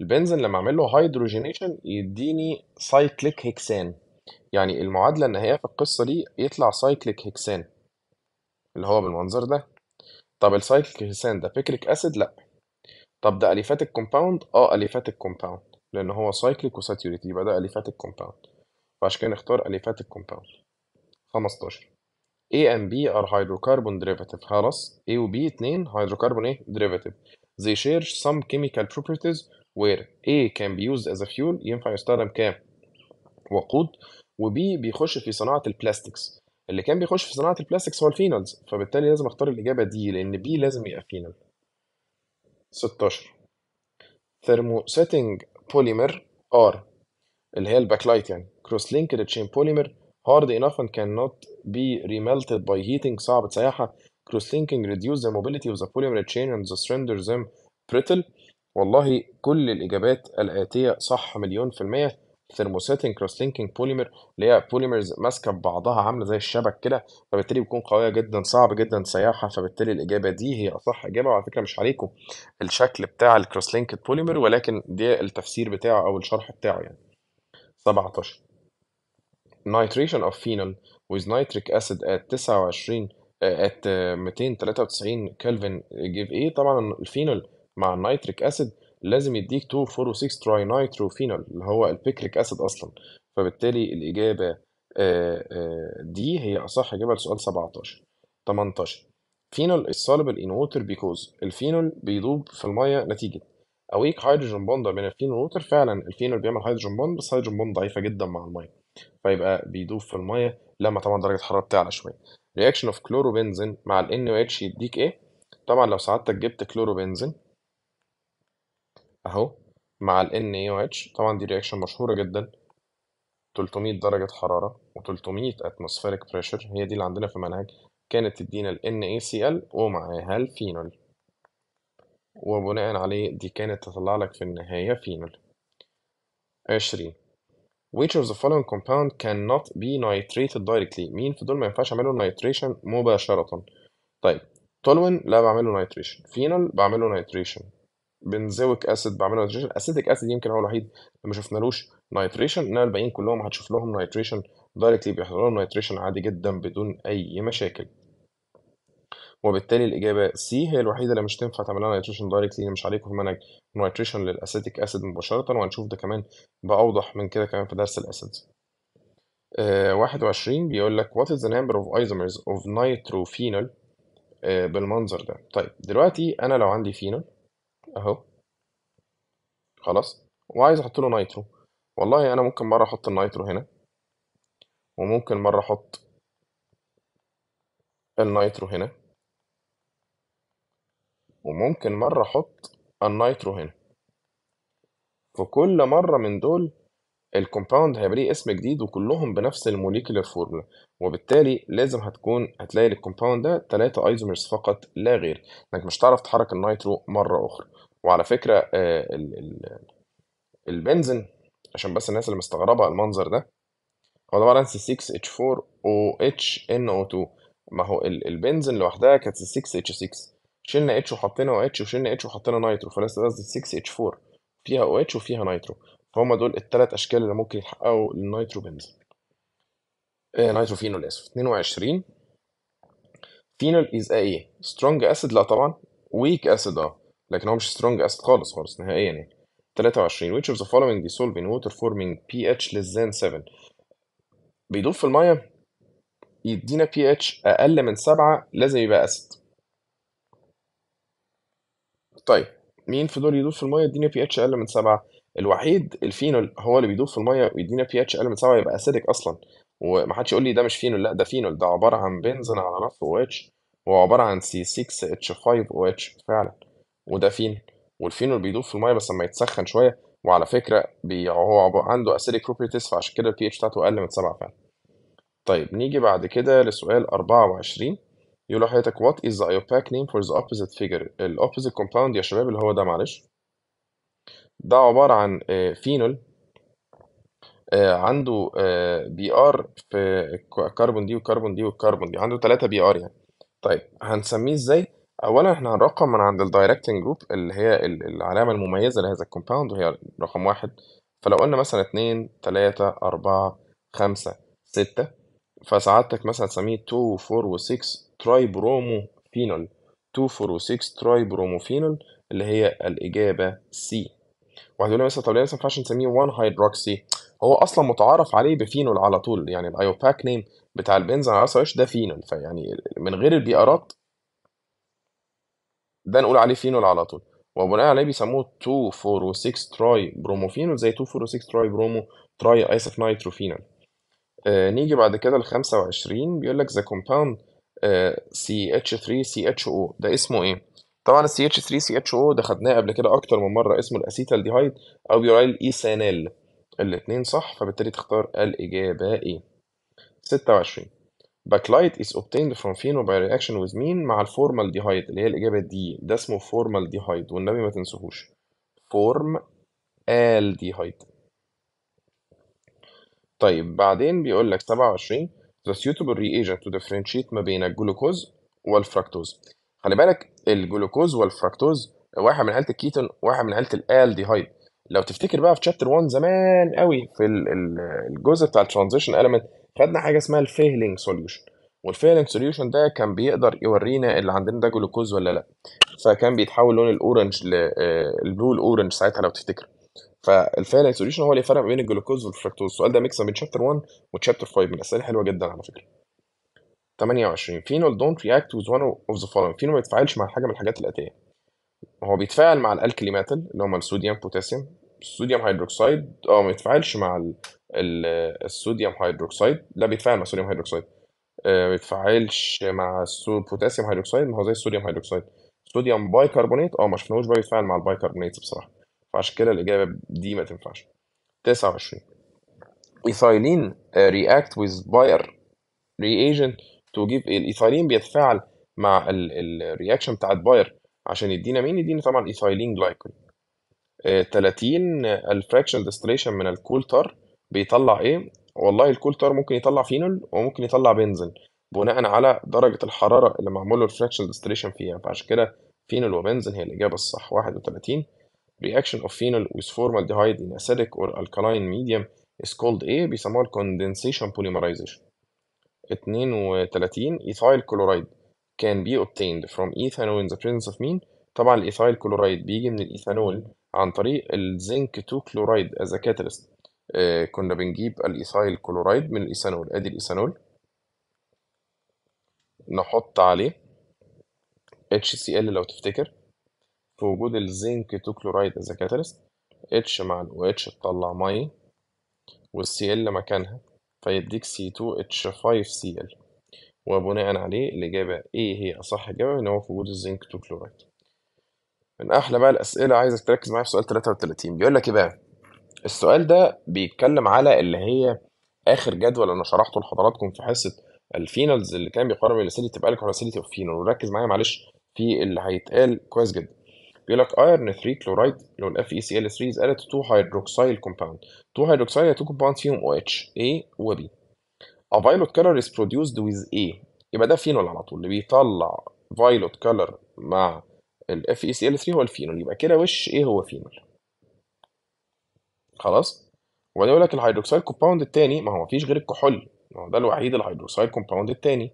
البنزين لما اعمل له hydrogenation يديني cyclic hexane يعني المعادله النهائيه في القصه دي يطلع cyclic hexane اللي هو بالمنظر ده طب السايكليك هيكسان ده بيكريك اسيد لا طب ده اليفاتيك كومباوند اه اليفاتيك كومباوند لان هو سايكليك وساتيوريتي يبقى ده اليفاتيك كومباوند فعشان كده نختار أليفات الكومباوند 15 A and B are hydrocarbon derivative خلاص A و B اتنين hydrocarbon ايه derivative they share some chemical properties where A can be used as a fuel ينفع يستخدم ك وقود B بيخش في صناعة البلاستيكس اللي كان بيخش في صناعة البلاستيكس هو الفينالز فبالتالي لازم اختار الإجابة دي لأن B لازم يبقى فينال 16 thermosetting polymer R اللي هي الباكلايت يعني cross-linked chain polymer hard enough and cannot be remelted by heating صعب تسيحها cross-linking reduce the mobility of the polymer chain and thus render them brittle والله كل الإجابات الآتية صح مليون في المية ثيرموسيتنج كروس لينكينج بوليمر اللي هي بوليمرز ماسكه ببعضها عامله زي الشبك كده فبالتالي بتكون قويه جدا صعب جدا سياحه فبالتالي الاجابه دي هي اصح اجابه وعلى فكره مش عليكم الشكل بتاع الكروس لينكد بوليمر ولكن ده التفسير بتاعه او الشرح بتاعه يعني 17 nitration of phenol with nitric acid at 29 آه، at 293 آه، كلفن جيف ايه طبعا الفينول مع النيتريك اسيد لازم يديك 2406 تراي نيترو فينول اللي هو البيكريك اسيد اصلا فبالتالي الاجابه آه، آه، دي هي اصح اجابه لسؤال 17 18 فينول is soluble in water because الفينول بيذوب في الميه نتيجه اويك هيدروجين بوند بين الفينول ووتر فعلا الفينول بيعمل هيدروجين بوند بس هيدروجين بوند ضعيفه جدا مع الميه فيبقى بيدوب في الميه لما طبعا درجه الحراره بتعلى شويه رياكشن اوف كلوروبنزين مع ال NOH يديك ايه طبعا لو سعادتك جبت كلوروبنزين اهو مع ال NaOH طبعا دي رياكشن مشهوره جدا 300 درجة حرارة و300 اتموسفيريك بريشر هي دي اللي عندنا في المنهج كانت تدينا ال NaCl ومعاها الفينول وبناءً عليه دي كانت تطلع لك في النهاية فينول. عشرين Which of the following compound cannot be nitrated directly؟ مين في دول ما ينفعش أعمله nitration مباشرة؟ طيب تولوين لا بعمله نايتريشن فينول بعمله nitration بنزويك اسيد بعمله نيتريشن اسيتيك اسيد يمكن هو الوحيد اللي ما شفنالوش نيتريشن انما الباقيين كلهم هتشوف لهم نيتريشن دايركتلي بيحصل لهم نيتريشن عادي جدا بدون اي مشاكل وبالتالي الاجابه سي هي الوحيده اللي مش تنفع تعملها نيتريشن دايركت لان مش عليكم في منهج نيتريشن للاسيتيك اسيد مباشره وهنشوف ده كمان باوضح من كده كمان في درس الاسيدز Uh, 21 بيقول لك what is the number of isomers of nitrophenol آه، بالمنظر ده طيب دلوقتي انا لو عندي فينول اهو خلاص وعايز احط له نيترو والله انا ممكن مره احط النيترو هنا وممكن مره احط النيترو هنا وممكن مرة أحط النيترو هنا في كل مرة من دول الكومباوند هيبقى ليه اسم جديد وكلهم بنفس الموليكيولر فورمولا وبالتالي لازم هتكون هتلاقي للكومباوند ده تلاتة ايزومرز فقط لا غير انك مش هتعرف تحرك النيترو مرة أخرى وعلى فكرة آه، البنزين عشان بس الناس اللي مستغربة المنظر ده هو ده عبارة عن C6H4OHNO2 ما هو البنزين لوحدها كانت C6H6 شلنا اتش وحطينا او اتش وشلنا اتش وحطينا نايترو فلسه قصدي 6 اتش 4 فيها او اتش وفيها نايترو فهم دول الثلاث اشكال اللي ممكن يتحققوا النايترو بنزين آه نايترو فينول اسف 22 فينول از ايه سترونج اسيد لا طبعا ويك اسيد اه لكن هو مش سترونج اسيد خالص خالص نهائيا يعني 23 which of the following dissolve water forming pH less than 7 بيدوب في الميه يدينا pH اقل من 7 لازم يبقى اسيد طيب مين في دول يدوب في المَيّة يدّينا pH أقل من 7؟ الوحيد الفينول هو اللي بيدوب في المَيّة ويدّينا pH أقل من 7 يبقى اسيدك أصلًا، ومحدش يقول لي ده مش فينول، لأ ده فينول ده عبارة عن بنزين على نفسه OH هو عبارة عن سي 6 اتش 5 اتش فعلا وده فينول، والفينول بيدوب في المَيّة بس لما يتسخّن شوية، وعلى فكرة بي هو عنده اسيدك بروبرتيز فعشان كده اتش بتاعته أقل من 7 فعلًا. طيب نيجي بعد كده لسؤال 24. يقول لحضرتك what is the opaque name for the opposite figure الاوبوزيت كومباوند يا شباب اللي هو ده معلش ده عبارة عن آه، فينول آه، عنده آه، بي ار في كربون دي والكربون دي والكربون دي عنده 3 بي ار يعني طيب هنسميه ازاي اولا احنا هنرقم من عند الدايركتنج جروب اللي هي العلامه المميزه لهذا الكومباوند وهي رقم واحد فلو قلنا مثلا 2 3 4 5 6 فسعادتك مثلا تسميه 2 4 و 6 تراي برومو فينول 2 4 و 6 تراي برومو فينول اللي هي الاجابه سي وهتقول لي مثلا طب ليه ما ينفعش نسميه 1 هيدروكسي هو اصلا متعارف عليه بفينول على طول يعني الايوباك نيم بتاع البنزين على ده فينول فيعني من غير البي ارات ده نقول عليه فينول على طول وبناء عليه بيسموه 2 4 و 6 تراي بروموفينول زي 2 4 و 6 تراي برومو تراي ايسف نايتروفينول آه، نيجي بعد كده ل 25 بيقول لك ذا كومباوند CH3CHO ده اسمه ايه؟ طبعا ال CH3CHO ده خدناه قبل كده اكتر من مره اسمه الاسيتال ديهايد او بيورايل ايثانال الاثنين صح فبالتالي تختار الاجابه ايه؟ 26 باكلايت is obtained from فينو by reaction with مين مع الفورمال ديهايد اللي هي الاجابه دي ده اسمه فورمال ديهايد والنبي ما تنسوهوش فورم الديهايد طيب بعدين بيقول لك 27 the suitable reagent to differentiate ما بين الجلوكوز والفركتوز خلي بالك الجلوكوز والفركتوز واحد من عيله الكيتون واحد من عيله الالديهايد لو تفتكر بقى في شابتر 1 زمان قوي في الجزء بتاع الترانزيشن اليمنت خدنا حاجه اسمها الفيهلينج سوليوشن والفيلينج سوليوشن ده كان بيقدر يورينا اللي عندنا ده جلوكوز ولا لا فكان بيتحول لون الاورنج للبلو آه، الاورنج ساعتها لو تفتكر فالفعل ايسوليشن هو اللي فرق بين الجلوكوز والفركتوز السؤال ده ميكس بين شابتر 1 وتشابتر 5 من الاسئله حلوه جدا على فكره 28 فينول دونت رياكت وذ وان اوف ذا فولوينج فينول ما يتفاعلش مع حاجه من الحاجات الاتيه هو بيتفاعل مع الالكلي ميتال اللي هم الصوديوم بوتاسيوم الصوديوم هيدروكسيد اه ما يتفاعلش مع الـ الـ الصوديوم هيدروكسيد لا بيتفاعل مع الصوديوم هيدروكسيد آه، ما يتفاعلش مع البوتاسيوم هيدروكسيد ما هو زي الصوديوم هيدروكسيد صوديوم بايكربونات اه ما شفناهوش بقى بيتفاعل مع البايكربونات بصراحه فعشان كده الإجابة دي ما تنفعش 29 إيثايلين رياكت ويز باير reagent تو جيف الإيثايلين بيتفاعل مع الرياكشن بتاعت باير عشان يدينا مين؟ يدينا طبعا إيثايلين جلايكول 30 الفراكشن ديستليشن من الكول تار بيطلع ايه؟ والله الكول تار ممكن يطلع فينول وممكن يطلع بنزين بناء على درجة الحرارة اللي معمول له الفراكشن ديستليشن فيها فعشان كده فينول وبنزين هي الإجابة الصح 31 reaction of phenol with formaldehyde in acidic or alkaline medium is called A بيسموها condensation polymerization 32 ethyl chloride can be obtained from ethanol in the presence of mean طبعا الايثايل كلورايد بيجي من الايثانول عن طريق الزنك 2 كلورايد از كاتاليست كنا بنجيب الايثايل كلورايد من الايثانول ادي الايثانول نحط عليه HCl لو تفتكر في وجود الزنك تو كلورايد از كاتاليست اتش مع الاو اتش تطلع مي والسي ال مكانها فيديك سي 2 اتش 5 سي ال وبناء عليه الإجابة إيه هي أصح إجابة إن هو في وجود الزنك تو كلورايد من أحلى بقى الأسئلة عايزك تركز معايا في سؤال 33 بيقول لك إيه بقى السؤال ده بيتكلم على اللي هي آخر جدول أنا شرحته لحضراتكم في حصة الفينالز اللي كان بيقارن بين الاسيليتي بالكحول على اوف فينول وركز معايا معلش في اللي هيتقال كويس جدا بيقول لك ايرن 3 كلورايد اللي هو الاف اي سي ال 3 قالت تو to 2 تو compound 2 كومباوند 2 compounds فيهم OH A و B A violet color is produced with A يبقى ده فينول على طول اللي بيطلع فايلوت كلر مع الاف اي سي ال 3 e هو الفينول يبقى كده وش ايه هو فينول خلاص وبعدين يقول لك الهيدروكسيل كومباوند الثاني ما هو مفيش غير الكحول ما هو ده الوحيد الهيدروكسيل كومباوند الثاني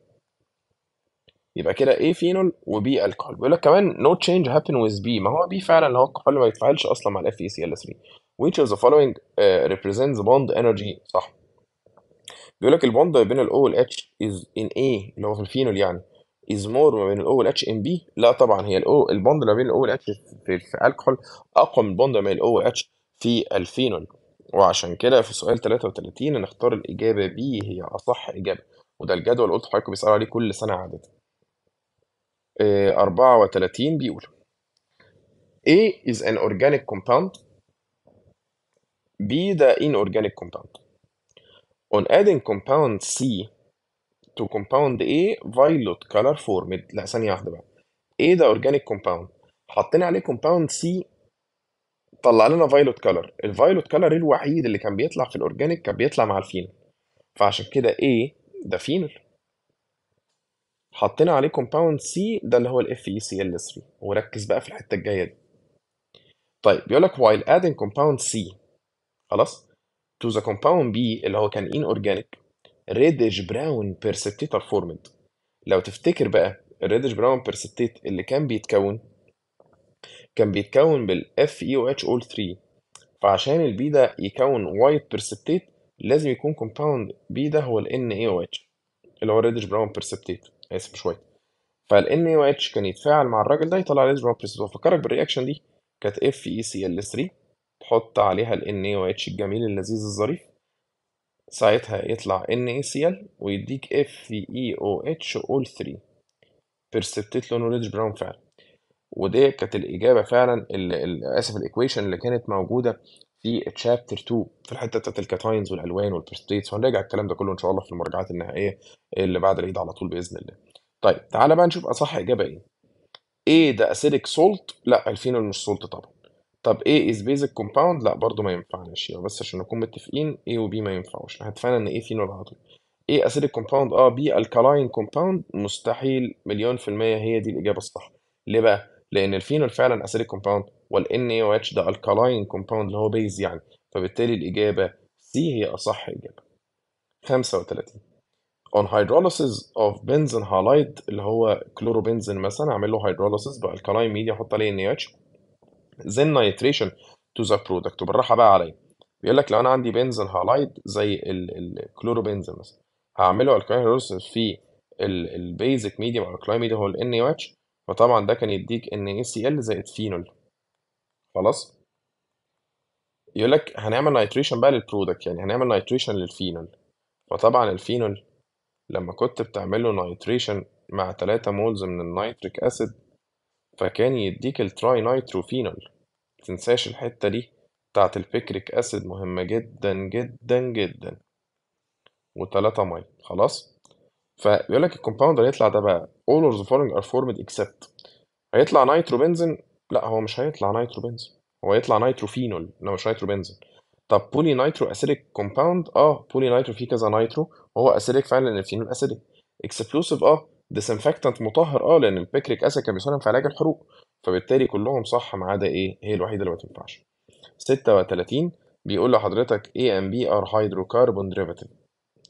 يبقى كده A فينول وبي الكحول بيقول لك كمان no change happen with B ما هو B فعلا اللي هو الكحول ما بيتفاعلش اصلا مع ال FeCl3 which is the following uh, represents bond energy صح بيقول لك البوند ما بين ال O وال H is in A اللي هو في الفينول يعني is more ما بين ال O وال H in B لا طبعا هي ال O البوند ما بين ال O وال H في, الكحول اقوى من البوند ما بين ال O وال H في الفينول وعشان كده في سؤال 33 هنختار الاجابه B هي اصح اجابه وده الجدول اللي قلت لحضراتكم بيسالوا عليه كل سنه عاده 34 بيقول A is an organic compound B the inorganic compound On adding compound C to compound A violet color formed لا ثانية واحدة بقى A the organic compound حطينا عليه compound C طلع لنا violet color ال violet color الوحيد اللي كان بيطلع في الاورجانيك كان بيطلع مع الفينول فعشان كده A ده فينول حطينا عليه كومباوند سي ده اللي هو الاف اي سي ال 3 e وركز بقى في الحته الجايه دي طيب بيقول لك while adding compound C خلاص to the compound B اللي هو كان اورجانيك reddish brown بيرسبتيتر فورمد لو تفتكر بقى الريدش براون بيرسبتيت اللي كان بيتكون كان بيتكون بالاف اي او اتش اول 3 فعشان البي ده يكون وايت بيرسبتيت لازم يكون كومباوند بي ده هو ال ان اي او اتش اللي هو الريدش براون بيرسبتيت آسف شوية فال NaOH كان يتفاعل مع الراجل ده يطلع ليز رامبلس وأفكرك بالرياكشن دي كانت ال 3 e تحط عليها ال NaOH الجميل اللذيذ الظريف ساعتها يطلع ال ويديك FeOH all 3 بيرسبتيت له نوليدج براون فعلا ودي كانت الإجابة فعلا آسف الإيكويشن اللي كانت موجودة في تشابتر 2 في الحته بتاعت الكاتاينز والالوان والبرستيتس هنراجع الكلام ده كله ان شاء الله في المراجعات النهائيه اللي بعد العيد على طول باذن الله. طيب تعالى بقى نشوف اصح اجابه ايه. ايه ده اسيدك سولت؟ لا الفينول مش سولت طبعا. طب ايه از بيزك كومباوند؟ لا برضه ما ينفعناش يبقى بس عشان نكون متفقين ايه وبي ما ينفعوش اتفقنا ان ايه فينول على طول. ايه اسيدك كومباوند؟ اه بي الكالاين كومباوند مستحيل مليون في الميه هي دي الاجابه الصح. ليه بقى؟ لان الفينول فعلا اسيدك كومباوند وال NaOH او اتش ده الكالاين كومباوند اللي هو بيز يعني فبالتالي الاجابه سي هي اصح اجابه 35 on hydrolysis of benzene halide اللي هو كلوروبنزين مثلا اعمل له hydrolysis بالكالاين ميديا احط عليه ان اتش then nitration to the product وبالراحه بقى عليا بيقول لك لو انا عندي بنزين هالايد زي الكلوروبنزين مثلا هعمله الكالاين hydrolysis في البيزك ميديوم او الكلاين ميديوم هو ال NaOH فطبعا ده كان يديك NaCl زائد فينول خلاص يقول لك هنعمل نايتريشن بقى للبرودكت يعني هنعمل نايتريشن للفينول فطبعا الفينول لما كنت بتعمل له نايتريشن مع 3 مولز من النيتريك اسيد فكان يديك التراي نايتروفينول متنساش الحتة دي بتاعت البيكريك اسيد مهمة جدا جدا جدا وتلاتة مية خلاص فبيقول لك الكومباوند هيطلع ده بقى all of the following are formed except هيطلع بنزين لأ هو مش هيطلع بنزين هو هيطلع فينول إنما مش بنزين طب بولي نيترو acidic كومباوند آه بولي نيترو فيه كذا نايترو وهو acidic فعلًا لأن الفينول acidic. اكسبلوسيف آه ديسانفكتنت مطهّر آه لأن البيكريك اسيد كان بيستخدم في علاج الحروق، فبالتالي كلّهم صح ما عدا إيه هي الوحيدة اللي ما تنفعش. 36 بيقول لحضرتك بي are hydrocarbon derivative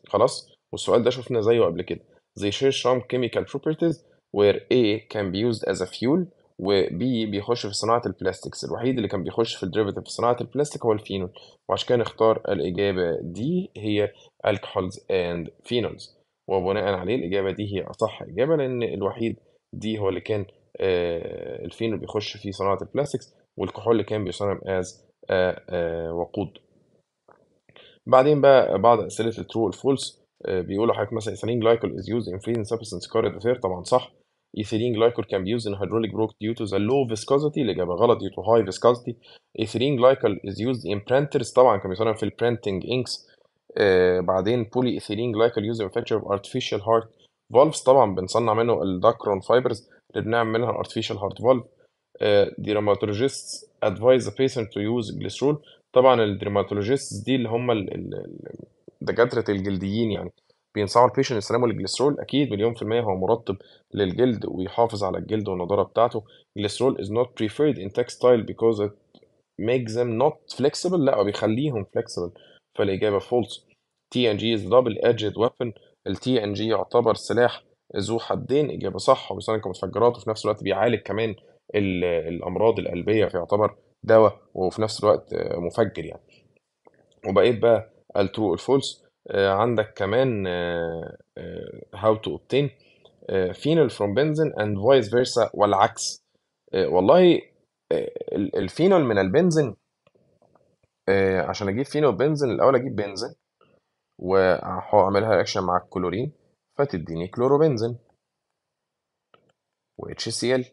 خلاص؟ والسؤال ده شُفنا زيّه قبل كده. زي شير شام كيميكال بروبرتيز وير اي كان بي يوزد از ا فيول وبي بيخش في صناعة البلاستكس الوحيد اللي كان بيخش في الديريفيتيف في صناعة البلاستيك هو الفينول وعشان كده نختار الإجابة دي هي الكحولز اند فينولز وبناء عليه الإجابة دي هي أصح إجابة لأن الوحيد دي هو اللي كان آه، الفينول بيخش في صناعة البلاستكس والكحول كان بيصنع از آه، آه، وقود بعدين بقى بعض أسئلة الترو والفولس بيقولوا حضرتك مثلا ethylene از is ان in freezing substance افير طبعا صح ايثيرين جلايكول كان بيوز ان هيدروليك بروك ديو تو ذا لو فيسكوزيتي جابها غلط ديو تو هاي فيسكوزيتي ايثيرين جلايكول از يوزد ان برنترز طبعا كان بيستخدم في البرنتنج انكس آه، بعدين بولي ايثيرين جلايكول يوز ان فاكتشر اوف ارتفيشال هارت فولفز طبعا بنصنع منه الداكرون فايبرز اللي بنعمل منها ارتفيشال هارت فولف ديرماتولوجيست ادفايز ذا بيشنت تو يوز جليسرول طبعا الديرماتولوجيست دي اللي هم دكاتره الجلديين يعني بينصحوا بيشن يستخدموا الجليسرول اكيد مليون في الميه هو مرطب للجلد ويحافظ على الجلد والنضاره بتاعته الجليسرول is not preferred in textile because it makes them not flexible لا بيخليهم flexible فالاجابه false جي is double edged weapon ال جي يعتبر سلاح ذو حدين اجابه صح وبيصنع كمتفجرات وفي نفس الوقت بيعالج كمان الامراض القلبيه فيعتبر دواء وفي نفس الوقت مفجر يعني وبقيت بقى الترو الفولس آه، عندك كمان آه، آه، how to obtain آه، phenol from benzene and والعكس آه، والله آه، الفينول من البنزين آه، عشان اجيب فينول بنزين الاول اجيب بنزين واعملها رياكشن مع الكلورين فتديني كلوروبنزين و اتش سي ال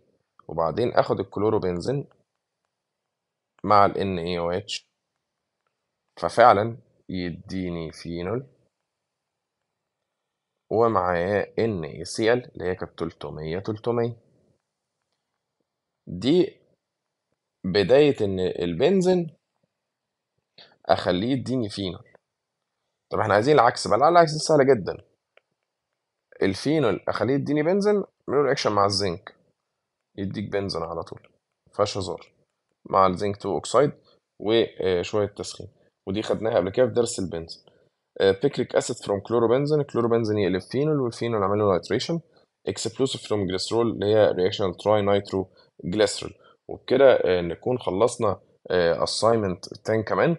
وبعدين اخد الكلوروبنزين مع ال اتش ففعلا يديني فينول سي NaCl اللي هي كانت 300 300 دي بداية إن البنزين أخليه يديني فينول طب احنا عايزين العكس بقى العكس سهلة جدا الفينول أخليه يديني بنزين من رياكشن مع الزنك يديك بنزين على طول فاش هزار مع الزنك تو أوكسايد وشوية تسخين ودي خدناها قبل كده في درس البنزين بيكريك اسيد فروم كلوروبنزين الكلوروبنزين يقلب فينول والفينول عمل له نيتريشن اكسبلوسيف فروم جليسرول اللي هي رياكشن تراي نيترو جليسرول وبكده آه، نكون خلصنا اساينمنت آه، 10 كمان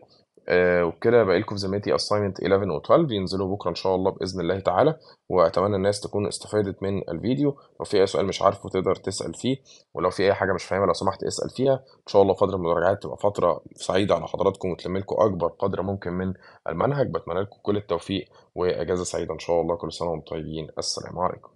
آه، وبكده بقى لكم في زميتي assignment 11 و12 ينزلوا بكره ان شاء الله باذن الله تعالى واتمنى الناس تكون استفادت من الفيديو لو في اي سؤال مش عارفه تقدر تسال فيه ولو في اي حاجه مش فاهمها لو سمحت اسال فيها ان شاء الله فتره المراجعات تبقى فتره سعيده على حضراتكم وتلم لكم اكبر قدر ممكن من المنهج بتمنى لكم كل التوفيق واجازه سعيده ان شاء الله كل سنه وانتم طيبين السلام عليكم